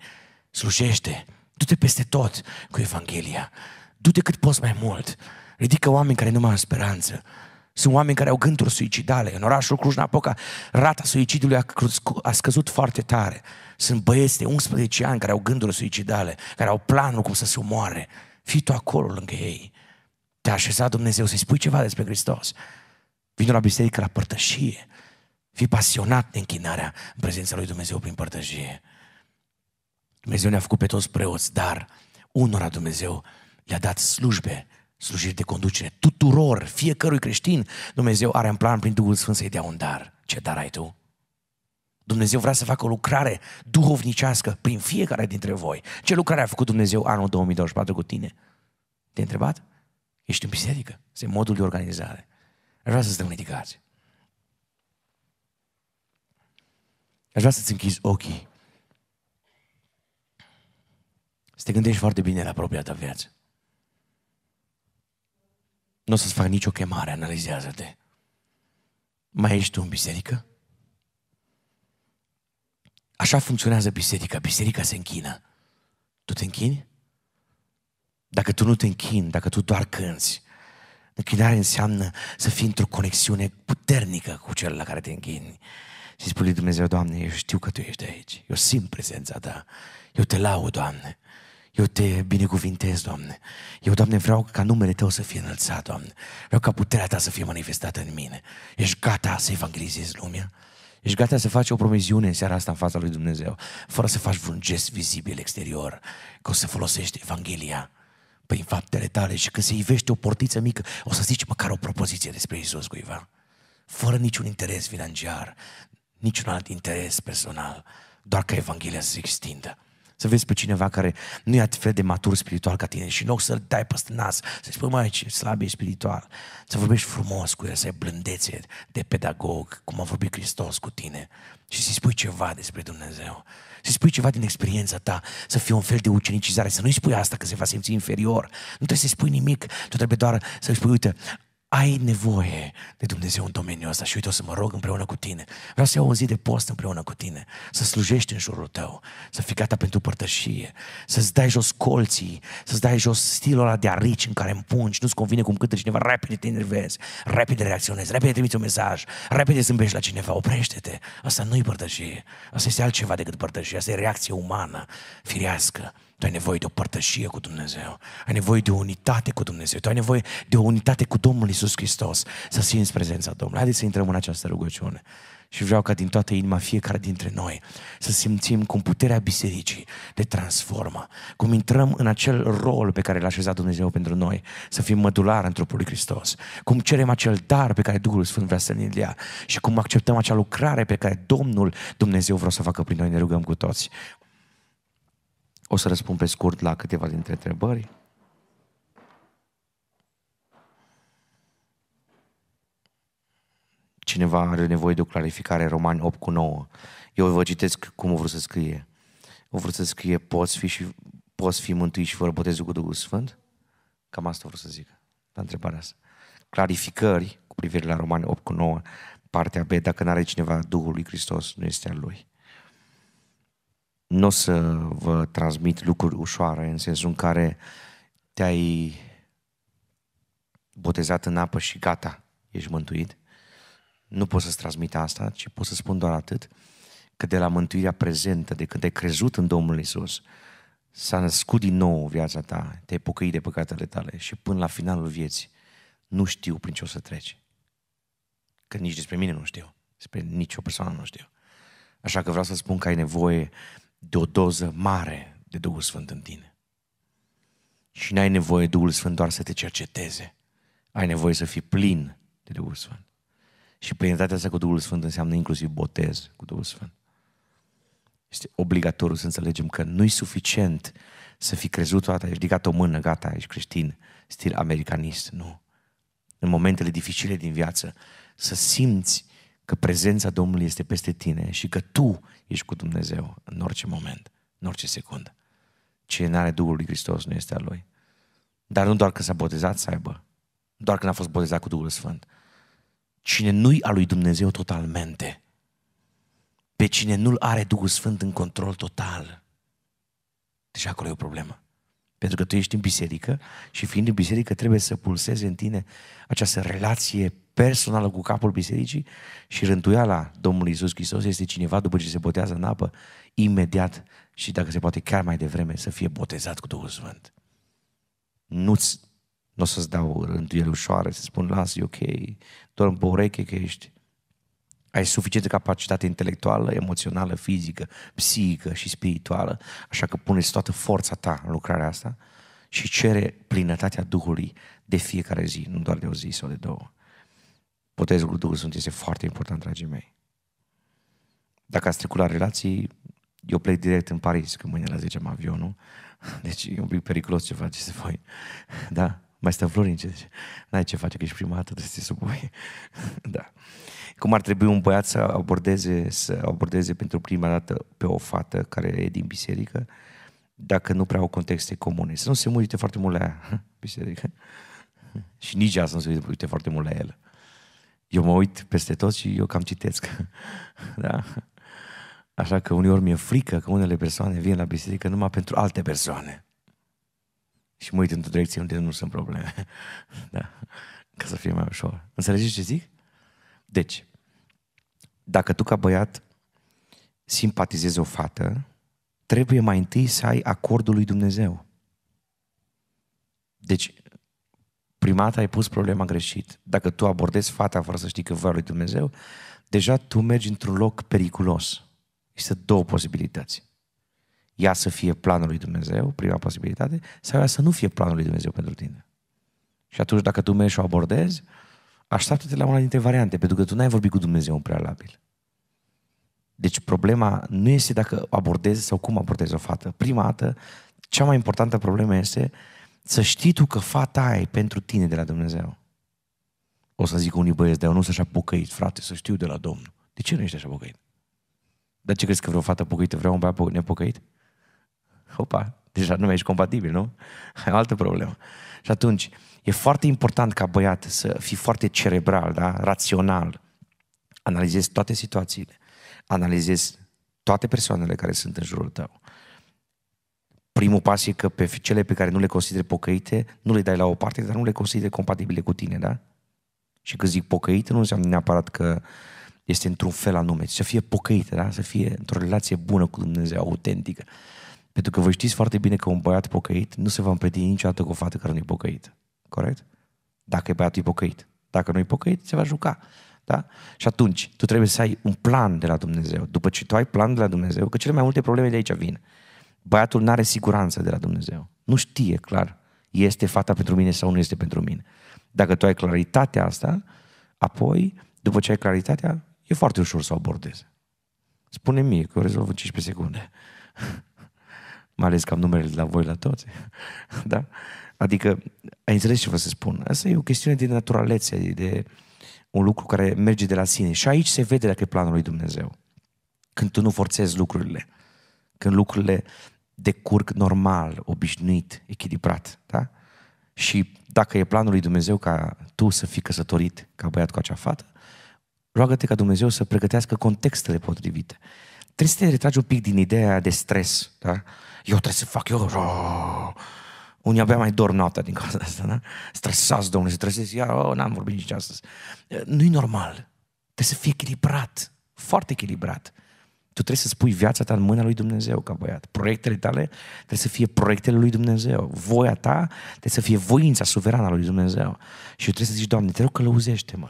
Slujește. Du-te peste tot cu Evanghelia. Du-te cât poți mai mult. Ridică oameni care nu mai au speranță. Sunt oameni care au gânduri suicidale. În orașul Cluj-Napoca, rata suicidului a, a scăzut foarte tare. Sunt băieți de 11 ani care au gânduri suicidale, care au planul cum să se omoare. Fii tu acolo lângă ei. Te-a așezat Dumnezeu să-i spui ceva despre Hristos. Vino la biserică, la părtășie. Fii pasionat de închinarea în prezența lui Dumnezeu prin părtășie. Dumnezeu ne-a făcut pe toți preoți, dar unora Dumnezeu le-a dat slujbe, slujiri de conducere. Tuturor, fiecărui creștin, Dumnezeu are în plan prin Duhul Sfânt să-i dea un dar. Ce dar ai tu? Dumnezeu vrea să facă o lucrare duhovnicească prin fiecare dintre voi. Ce lucrare a făcut Dumnezeu anul 2024 cu tine? Te-ai întrebat? Ești în biserică. Este modul de organizare. Aș vrea să-ți dăm ridicați. Aș vrea să-ți închizi ochii. Să te gândești foarte bine la propria ta viață. Nu o să-ți fac nicio chemare, analizează-te. Mai ești tu în biserică? Așa funcționează biserica. Biserica se închină. Tu te închini? Dacă tu nu te închini, dacă tu doar cânți, închinare înseamnă să fii într-o conexiune puternică cu cel la care te închini. Și spui lui Dumnezeu, Doamne, eu știu că Tu ești aici. Eu simt prezența Ta. Eu te laud, Doamne. Eu te binecuvintez, Doamne. Eu, Doamne, vreau ca numele Tău să fie înălțat, Doamne. Vreau ca puterea Ta să fie manifestată în mine. Ești gata să evangelizezi lumea? Ești gata să faci o promisiune în seara asta în fața lui Dumnezeu, fără să faci un gest vizibil exterior, că o să folosești Evanghelia prin faptele tale și când se ivește o portiță mică, o să zici măcar o propoziție despre Isus cuiva. Fără niciun interes financiar, niciun alt interes personal, doar ca Evanghelia să se extindă. Să vezi pe cineva care nu e atât de matur spiritual ca tine și nu o să-l dai peste nas, să-i spui, mai ce slab e spiritual, să vorbești frumos cu el, să ai blândețe de pedagog, cum a vorbit Hristos cu tine și să-i spui ceva despre Dumnezeu să spui ceva din experiența ta, să fie un fel de ucenicizare, să nu-i spui asta că se va simți inferior. Nu trebuie să-i spui nimic, tu trebuie doar să-i spui, uite, ai nevoie de Dumnezeu în domeniul ăsta și uite, o să mă rog împreună cu tine. Vreau să iau o zi de post împreună cu tine, să slujești în jurul tău, să fii gata pentru părtășie, să-ți dai jos colții, să-ți dai jos stilul ăla de arici în care împungi, nu-ți convine cum câte cineva, repede te enervezi, repede reacționezi, repede trimiți un mesaj, repede zâmbești la cineva, oprește-te. Asta nu-i părtășie, asta este altceva decât părtășie, asta e reacție umană, firească. Tu ai nevoie de o părtășie cu Dumnezeu, ai nevoie de o unitate cu Dumnezeu, tu ai nevoie de o unitate cu Domnul Isus Hristos, să simți prezența Domnului. Haideți să intrăm în această rugăciune. Și vreau ca din toată inima fiecare dintre noi să simțim cum puterea bisericii ne transformă, cum intrăm în acel rol pe care l-a așezat Dumnezeu pentru noi, să fim mădulari în trupul lui Hristos, cum cerem acel dar pe care Duhul Sfânt vrea să ne dea și cum acceptăm acea lucrare pe care Domnul Dumnezeu vrea să facă prin noi, ne rugăm cu toți. O să răspund pe scurt la câteva dintre întrebări. Cineva are nevoie de o clarificare, Romani 8 cu 9. Eu vă citesc cum o vreau să scrie. O vreau să scrie, poți fi, și, poți fi mântuit și fără botezul cu Duhul Sfânt? Cam asta vreau să zic la întrebarea asta. Clarificări cu privire la Romani 8 cu 9, partea B, dacă nu are cineva Duhul lui Hristos, nu este al lui nu o să vă transmit lucruri ușoare, în sensul în care te-ai botezat în apă și gata, ești mântuit. Nu pot să-ți transmit asta, ci pot să spun doar atât, că de la mântuirea prezentă, de când ai crezut în Domnul Isus, s-a născut din nou viața ta, te-ai pocăit de păcatele tale și până la finalul vieții nu știu prin ce o să treci. Că nici despre mine nu știu, despre nicio persoană nu știu. Așa că vreau să spun că ai nevoie de o doză mare de Duhul Sfânt în tine. Și n-ai nevoie Duhul Sfânt doar să te cerceteze. Ai nevoie să fii plin de Duhul Sfânt. Și plinitatea asta cu Duhul Sfânt înseamnă inclusiv botez cu Duhul Sfânt. Este obligatoriu să înțelegem că nu-i suficient să fi crezut toată, ești ridicat o mână, gata, ești creștin, stil americanist, nu. În momentele dificile din viață, să simți că prezența Domnului este peste tine și că tu ești cu Dumnezeu în orice moment, în orice secundă. Cine are Duhul lui Hristos nu este al lui. Dar nu doar că s-a botezat să aibă, doar când a fost botezat cu Duhul Sfânt. Cine nu-i al lui Dumnezeu totalmente, pe cine nu-l are Duhul Sfânt în control total, deci acolo e o problemă. Pentru că tu ești în biserică și fiind în biserică trebuie să pulseze în tine această relație personală cu capul bisericii și rânduiala Domnului Isus Hristos este cineva după ce se botează în apă, imediat și dacă se poate chiar mai devreme să fie botezat cu Duhul Sfânt. Nu-ți, nu o să-ți dau rânduieli ușoare, să spun las, e ok, doar în ureche că ești. Ai suficientă capacitate intelectuală, emoțională, fizică, psihică și spirituală, așa că puneți toată forța ta în lucrarea asta și cere plinătatea Duhului de fiecare zi, nu doar de o zi sau de două. Botezul cu Duhul Sfânt este foarte important, dragii mei. Dacă ați trecut la relații, eu plec direct în Paris, că mâine la 10 am avionul. Deci e un pic periculos ce faceți voi. Da? Mai stă Florin, ce zice? N-ai ce face, că ești prima dată, trebuie să sub supui. da. Cum ar trebui un băiat să abordeze, să abordeze pentru prima dată pe o fată care e din biserică, dacă nu prea au contexte comune. Să nu se uite foarte mult la ea, biserică. Și nici ea să nu se uite foarte mult la el eu mă uit peste tot și eu cam citesc. da? Așa că uneori mi-e frică că unele persoane vin la biserică numai pentru alte persoane. Și mă uit într-o direcție unde nu sunt probleme. da? Ca să fie mai ușor. Înțelegeți ce zic? Deci, dacă tu ca băiat simpatizezi o fată, trebuie mai întâi să ai acordul lui Dumnezeu. Deci, prima dată ai pus problema greșit. Dacă tu abordezi fata fără să știi că voia lui Dumnezeu, deja tu mergi într-un loc periculos. Există două posibilități. Ea să fie planul lui Dumnezeu, prima posibilitate, sau ea să nu fie planul lui Dumnezeu pentru tine. Și atunci dacă tu mergi și o abordezi, așteaptă-te la una dintre variante, pentru că tu n-ai vorbit cu Dumnezeu în prealabil. Deci problema nu este dacă abordezi sau cum abordezi o fată. Prima dată, cea mai importantă problemă este să știi tu că fata aia e pentru tine de la Dumnezeu. O să zic unii băieți, dar eu nu sunt așa pocăit, frate, să știu de la Domnul. De ce nu ești așa pocăit? Dar ce crezi că vreo fată pocăită vreau un băiat nepocăit? Opa, deja nu mai ești compatibil, nu? Ai o altă problemă. Și atunci, e foarte important ca băiat să fii foarte cerebral, da? rațional. Analizezi toate situațiile. Analizezi toate persoanele care sunt în jurul tău. Primul pas e că pe cele pe care nu le consideri pocăite, nu le dai la o parte, dar nu le consideri compatibile cu tine, da? Și când zic pocăite, nu înseamnă neapărat că este într-un fel anume, să fie pocăite, da? să fie într-o relație bună cu Dumnezeu, autentică. Pentru că vă știți foarte bine că un băiat pocăit nu se va împreti niciodată cu o fată care nu e pocăită. Corect? Dacă e băiatul e pocăit. Dacă nu e pocăit, se va juca. Da? Și atunci, tu trebuie să ai un plan de la Dumnezeu. După ce tu ai plan de la Dumnezeu, că cele mai multe probleme de aici vin. Băiatul nu are siguranță de la Dumnezeu. Nu știe clar, este fata pentru mine sau nu este pentru mine. Dacă tu ai claritatea asta, apoi, după ce ai claritatea, e foarte ușor să o abordezi. Spune mie că o rezolv în 15 secunde. Mai ales că am numerele de la voi la toți. da? Adică, ai înțeles ce vă să spun? Asta e o chestiune de naturalețe, de un lucru care merge de la sine. Și aici se vede dacă e planul lui Dumnezeu. Când tu nu forțezi lucrurile. Când lucrurile decurg normal, obișnuit, echilibrat. Da? Și dacă e planul lui Dumnezeu ca tu să fii căsătorit ca băiat cu acea fată, roagă-te ca Dumnezeu să pregătească contextele potrivite. Trebuie să te retragi un pic din ideea de stres. Da? Eu trebuie să fac eu... Unii abia mai dorm noaptea din cauza asta, da? Stresați, domnule, se trezesc, iar, oh, n-am vorbit nici astăzi. Nu-i normal. Trebuie să fii echilibrat, foarte echilibrat. Tu trebuie să spui viața ta în mâna lui Dumnezeu ca băiat. Proiectele tale trebuie să fie proiectele lui Dumnezeu. Voia ta trebuie să fie voința suverană a lui Dumnezeu. Și eu trebuie să zici, Doamne, te rog lăuzește mă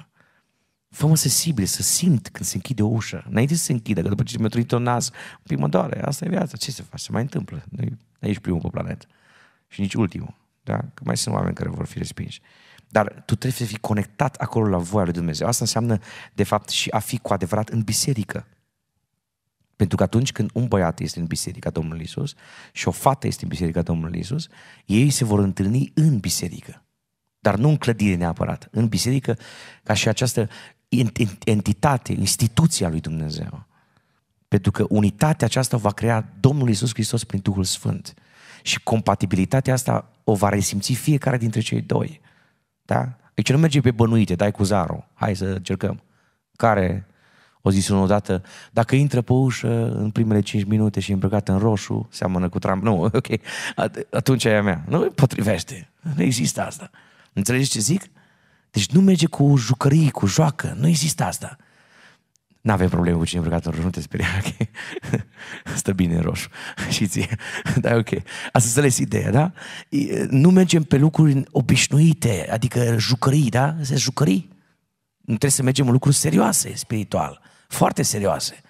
Fă-mă sensibil, să simt când se închide o ușă. Înainte să se închidă, că după ce mi-a trăit o nas, un pic mă doare, asta e viața, ce se face, se mai întâmplă. Nu ești primul pe planetă și nici ultimul. Da? Că mai sunt oameni care vor fi respinși. Dar tu trebuie să fii conectat acolo la voia lui Dumnezeu. Asta înseamnă, de fapt, și a fi cu adevărat în biserică. Pentru că atunci când un băiat este în biserica Domnului Isus și o fată este în biserica Domnului Isus, ei se vor întâlni în biserică. Dar nu în clădire neapărat, în biserică, ca și această entitate, instituția lui Dumnezeu. Pentru că unitatea aceasta o va crea Domnul Isus Hristos prin Duhul Sfânt. Și compatibilitatea asta o va resimți fiecare dintre cei doi. Da? Deci nu merge pe bănuite, dai cu zarul, hai să încercăm. Care o zis odată, dacă intră pe ușă în primele 5 minute și îmbrăcată în roșu, seamănă cu Trump. Nu, ok, atunci e mea. Nu potrivește. Nu există asta. Înțelegi ce zic? Deci nu merge cu jucării, cu joacă. Nu există asta. Nu avem probleme cu cine îmbrăcat în roșu, nu te speria, ok? Stă bine în roșu și ție. da, ok. Asta să lăsi ideea, da? Nu mergem pe lucruri obișnuite, adică jucării, da? Se jucării. Nu trebuie să mergem în lucruri serioase, spiritual foarte serioase.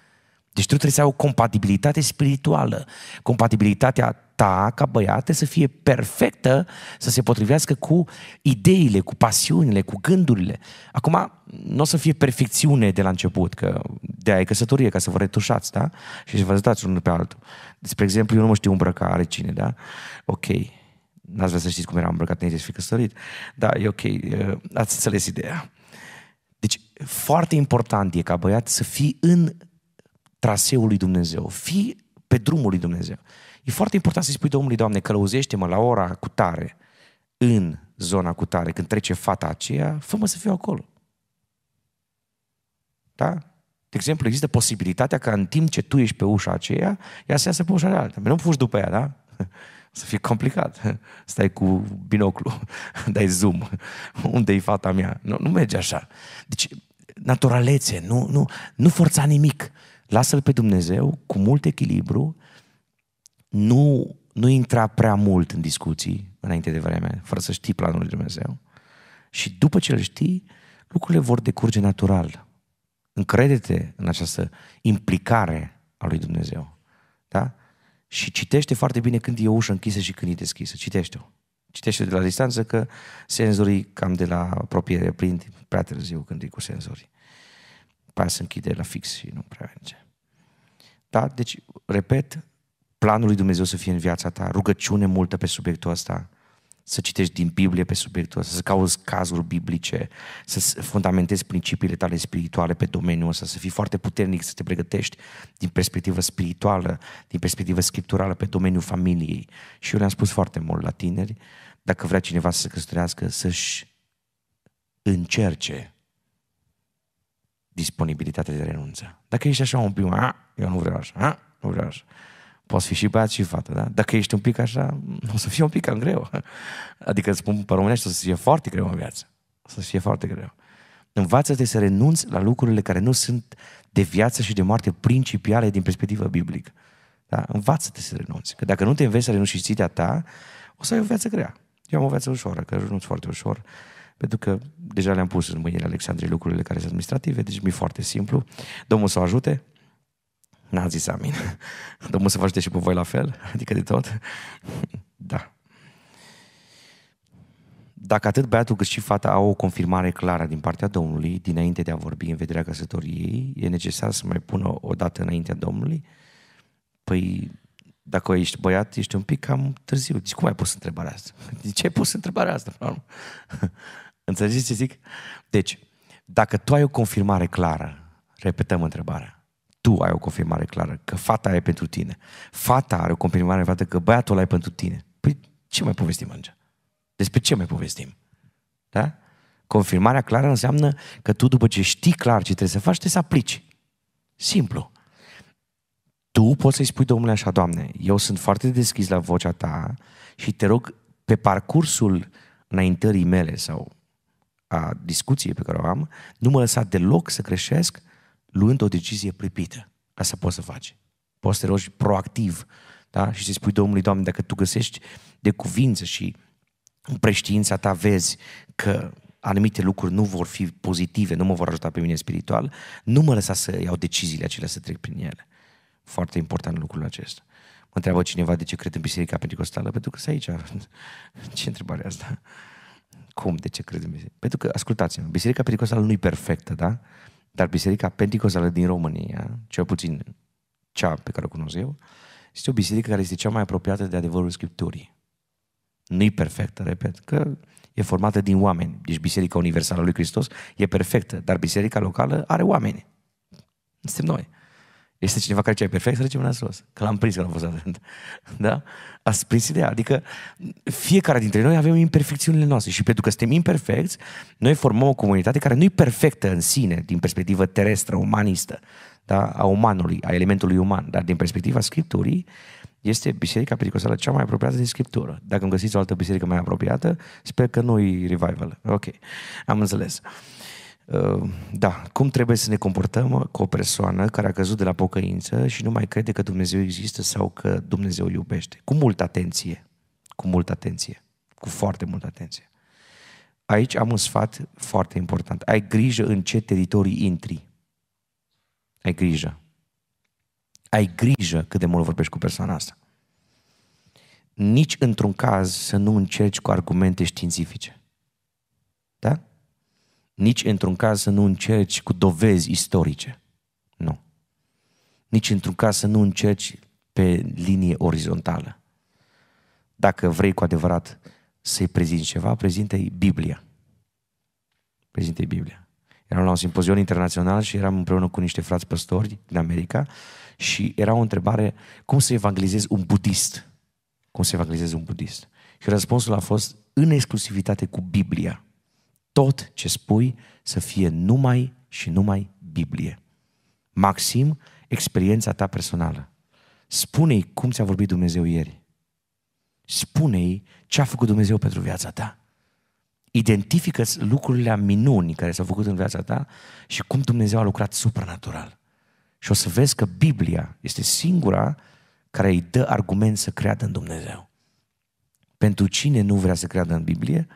Deci tu trebuie să ai o compatibilitate spirituală. Compatibilitatea ta ca băiat să fie perfectă, să se potrivească cu ideile, cu pasiunile, cu gândurile. Acum, nu o să fie perfecțiune de la început, că de aia e căsătorie, ca să vă retușați, da? Și să vă zătați unul pe altul. Despre exemplu, eu nu mă știu ca are cine, da? Ok, n-ați vrea să știți cum era îmbrăcat înainte să fi căsătorit, dar e ok, ați înțeles ideea foarte important e ca băiat să fii în traseul lui Dumnezeu, fii pe drumul lui Dumnezeu. E foarte important să-i spui Domnului, Doamne, călăuzește-mă la ora cu tare, în zona cu tare, când trece fata aceea, fă-mă să fiu acolo. Da? De exemplu, există posibilitatea ca în timp ce tu ești pe ușa aceea, ea să iasă pe ușa de alta. Nu fugi după ea, da? Să fie complicat. Stai cu binoclu, dai zoom. unde e fata mea? Nu, nu merge așa. Deci, naturalețe, nu, nu, nu forța nimic. Lasă-L pe Dumnezeu cu mult echilibru, nu, nu intra prea mult în discuții înainte de vreme, fără să știi planul lui Dumnezeu. Și după ce îl știi, lucrurile vor decurge natural. Încredete te în această implicare a lui Dumnezeu. Da? și citește foarte bine când e o ușă închisă și când e deschisă. Citește-o. citește de la distanță că senzorii cam de la apropiere prind prea târziu când e cu senzorii. Păi se închide la fix și nu prea merge. Da? Deci, repet, planul lui Dumnezeu să fie în viața ta, rugăciune multă pe subiectul ăsta, să citești din Biblie pe subiectul ăsta, să cauți cazuri biblice, să fundamentezi principiile tale spirituale pe domeniul ăsta, să fii foarte puternic, să te pregătești din perspectivă spirituală, din perspectivă scripturală pe domeniul familiei. Și eu le-am spus foarte mult la tineri, dacă vrea cineva să se căsătorească, să-și încerce disponibilitatea de renunță. Dacă ești așa un pic, a, ah, eu nu vreau așa, a, ah, nu vreau așa. Poți fi și băiat și fată, da? Dacă ești un pic așa, o să fie un pic cam greu. Adică, spun pe românești, o să fie foarte greu în viață. O să fie foarte greu. Învață-te să renunți la lucrurile care nu sunt de viață și de moarte principiale din perspectivă biblică. Da? Învață-te să renunți. Că dacă nu te înveți să renunți și ții ta, o să ai o viață grea. Eu am o viață ușoară, că renunț foarte ușor, pentru că deja le-am pus în mâinile Alexandrei lucrurile care sunt administrative, deci mi-e foarte simplu. Domnul să o ajute, N-a zis amin. Domnul să ajute și pe voi la fel? Adică de tot? Da. Dacă atât băiatul cât și fata au o confirmare clară din partea Domnului, dinainte de a vorbi în vederea căsătoriei, e necesar să mai pună o dată înaintea Domnului? Păi, dacă ești băiat, ești un pic cam târziu. Zici, deci cum ai pus întrebarea asta? De deci ce ai pus întrebarea asta? Înțelegeți ce zic? Deci, dacă tu ai o confirmare clară, repetăm întrebarea tu ai o confirmare clară că fata e pentru tine. Fata are o confirmare clară că băiatul ai pentru tine. Păi ce mai povestim atunci? Despre ce mai povestim? Da? Confirmarea clară înseamnă că tu după ce știi clar ce trebuie să faci, trebuie să aplici. Simplu. Tu poți să-i spui Domnule așa, Doamne, eu sunt foarte deschis la vocea ta și te rog pe parcursul înaintării mele sau a discuției pe care o am, nu mă lăsa deloc să creșesc luând o decizie pripită. Asta poți să faci. Poți să te rogi proactiv da? și să spui Domnului, Doamne, dacă Tu găsești de cuvință și în preștiința ta vezi că anumite lucruri nu vor fi pozitive, nu mă vor ajuta pe mine spiritual, nu mă lăsa să iau deciziile acelea să trec prin ele. Foarte important lucrul acesta. Mă întreabă cineva de ce cred în Biserica Pentecostală, pentru că sunt aici. Ce întrebare asta? Cum, de ce cred în Biserica? Pentru că, ascultați-mă, Biserica Pentecostală nu e perfectă, da? Dar Biserica Pentecostală din România, cel puțin cea pe care o cunosc eu, este o biserică care este cea mai apropiată de adevărul Scripturii. Nu-i perfectă, repet, că e formată din oameni. Deci Biserica Universală a lui Hristos e perfectă, dar biserica locală are oameni. Suntem noi. Este cineva care cea e perfect, să duce mâna sus. Că l-am prins că l-am fost atent. Da? Ați prins ideea. Adică fiecare dintre noi avem imperfecțiunile noastre și pentru că suntem imperfecți, noi formăm o comunitate care nu e perfectă în sine, din perspectivă terestră, umanistă, da? a umanului, a elementului uman, dar din perspectiva Scripturii, este biserica pentecostală cea mai apropiată din Scriptură. Dacă îmi găsiți o altă biserică mai apropiată, sper că nu e revival. Ok, am înțeles. Uh, Ehm, da, cum trebuie să ne comportăm cu o persoană care a căzut de la pocăință și nu mai crede că Dumnezeu există sau că Dumnezeu iubește. Cu multă atenție, cu multă atenție, cu foarte multă atenție. Aici am un sfat foarte important. Ai grijă în ce teritorii intri. Ai grijă. Ai grijă cât de mult vorbești cu persoana asta. Nici într-un caz să nu încerci cu argumente științifice. Da? Nici într-un caz să nu încerci cu dovezi istorice. Nu. Nici într-un caz să nu încerci pe linie orizontală. Dacă vrei cu adevărat să-i prezinți ceva, prezinte-i Biblia. Prezinte-i Biblia. Eram la un simpozion internațional și eram împreună cu niște frați păstori din America și era o întrebare, cum să evangelizezi un budist? Cum să evangelizezi un budist? Și răspunsul a fost, în exclusivitate cu Biblia tot ce spui să fie numai și numai Biblie. Maxim, experiența ta personală. Spune-i cum ți-a vorbit Dumnezeu ieri. Spune-i ce a făcut Dumnezeu pentru viața ta. identifică lucrurile minuni care s-au făcut în viața ta și cum Dumnezeu a lucrat supranatural. Și o să vezi că Biblia este singura care îi dă argument să creadă în Dumnezeu. Pentru cine nu vrea să creadă în Biblie,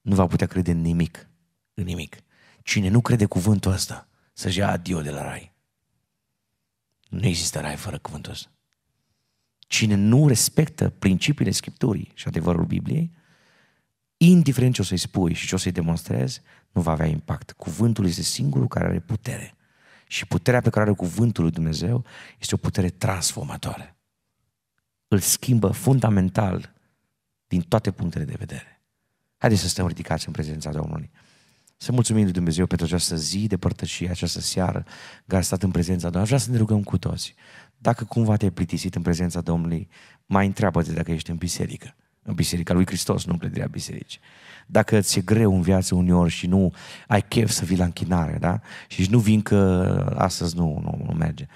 nu va putea crede în nimic. În nimic. Cine nu crede cuvântul ăsta, să-și ia adio de la rai. Nu există rai fără cuvântul ăsta. Cine nu respectă principiile Scripturii și adevărul Bibliei, indiferent ce o să-i spui și ce o să-i demonstrezi, nu va avea impact. Cuvântul este singurul care are putere. Și puterea pe care are cuvântul lui Dumnezeu este o putere transformatoare. Îl schimbă fundamental din toate punctele de vedere. Haideți să stăm ridicați în prezența Domnului. Să mulțumim lui Dumnezeu pentru această zi de părtășie, această seară care a stat în prezența Domnului. Așa să ne rugăm cu toți. Dacă cumva te-ai plictisit în prezența Domnului, mai întreabă-te dacă ești în biserică. În biserica lui Hristos, nu în clădirea bisericii. Dacă ți-e greu în viață uneori și nu ai chef să vii la închinare, da? Și nu vin că astăzi nu, nu, nu merge.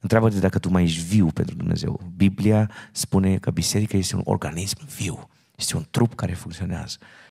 Întreabă-te dacă tu mai ești viu pentru Dumnezeu. Biblia spune că biserica este un organism viu. Este un trup care funcționează.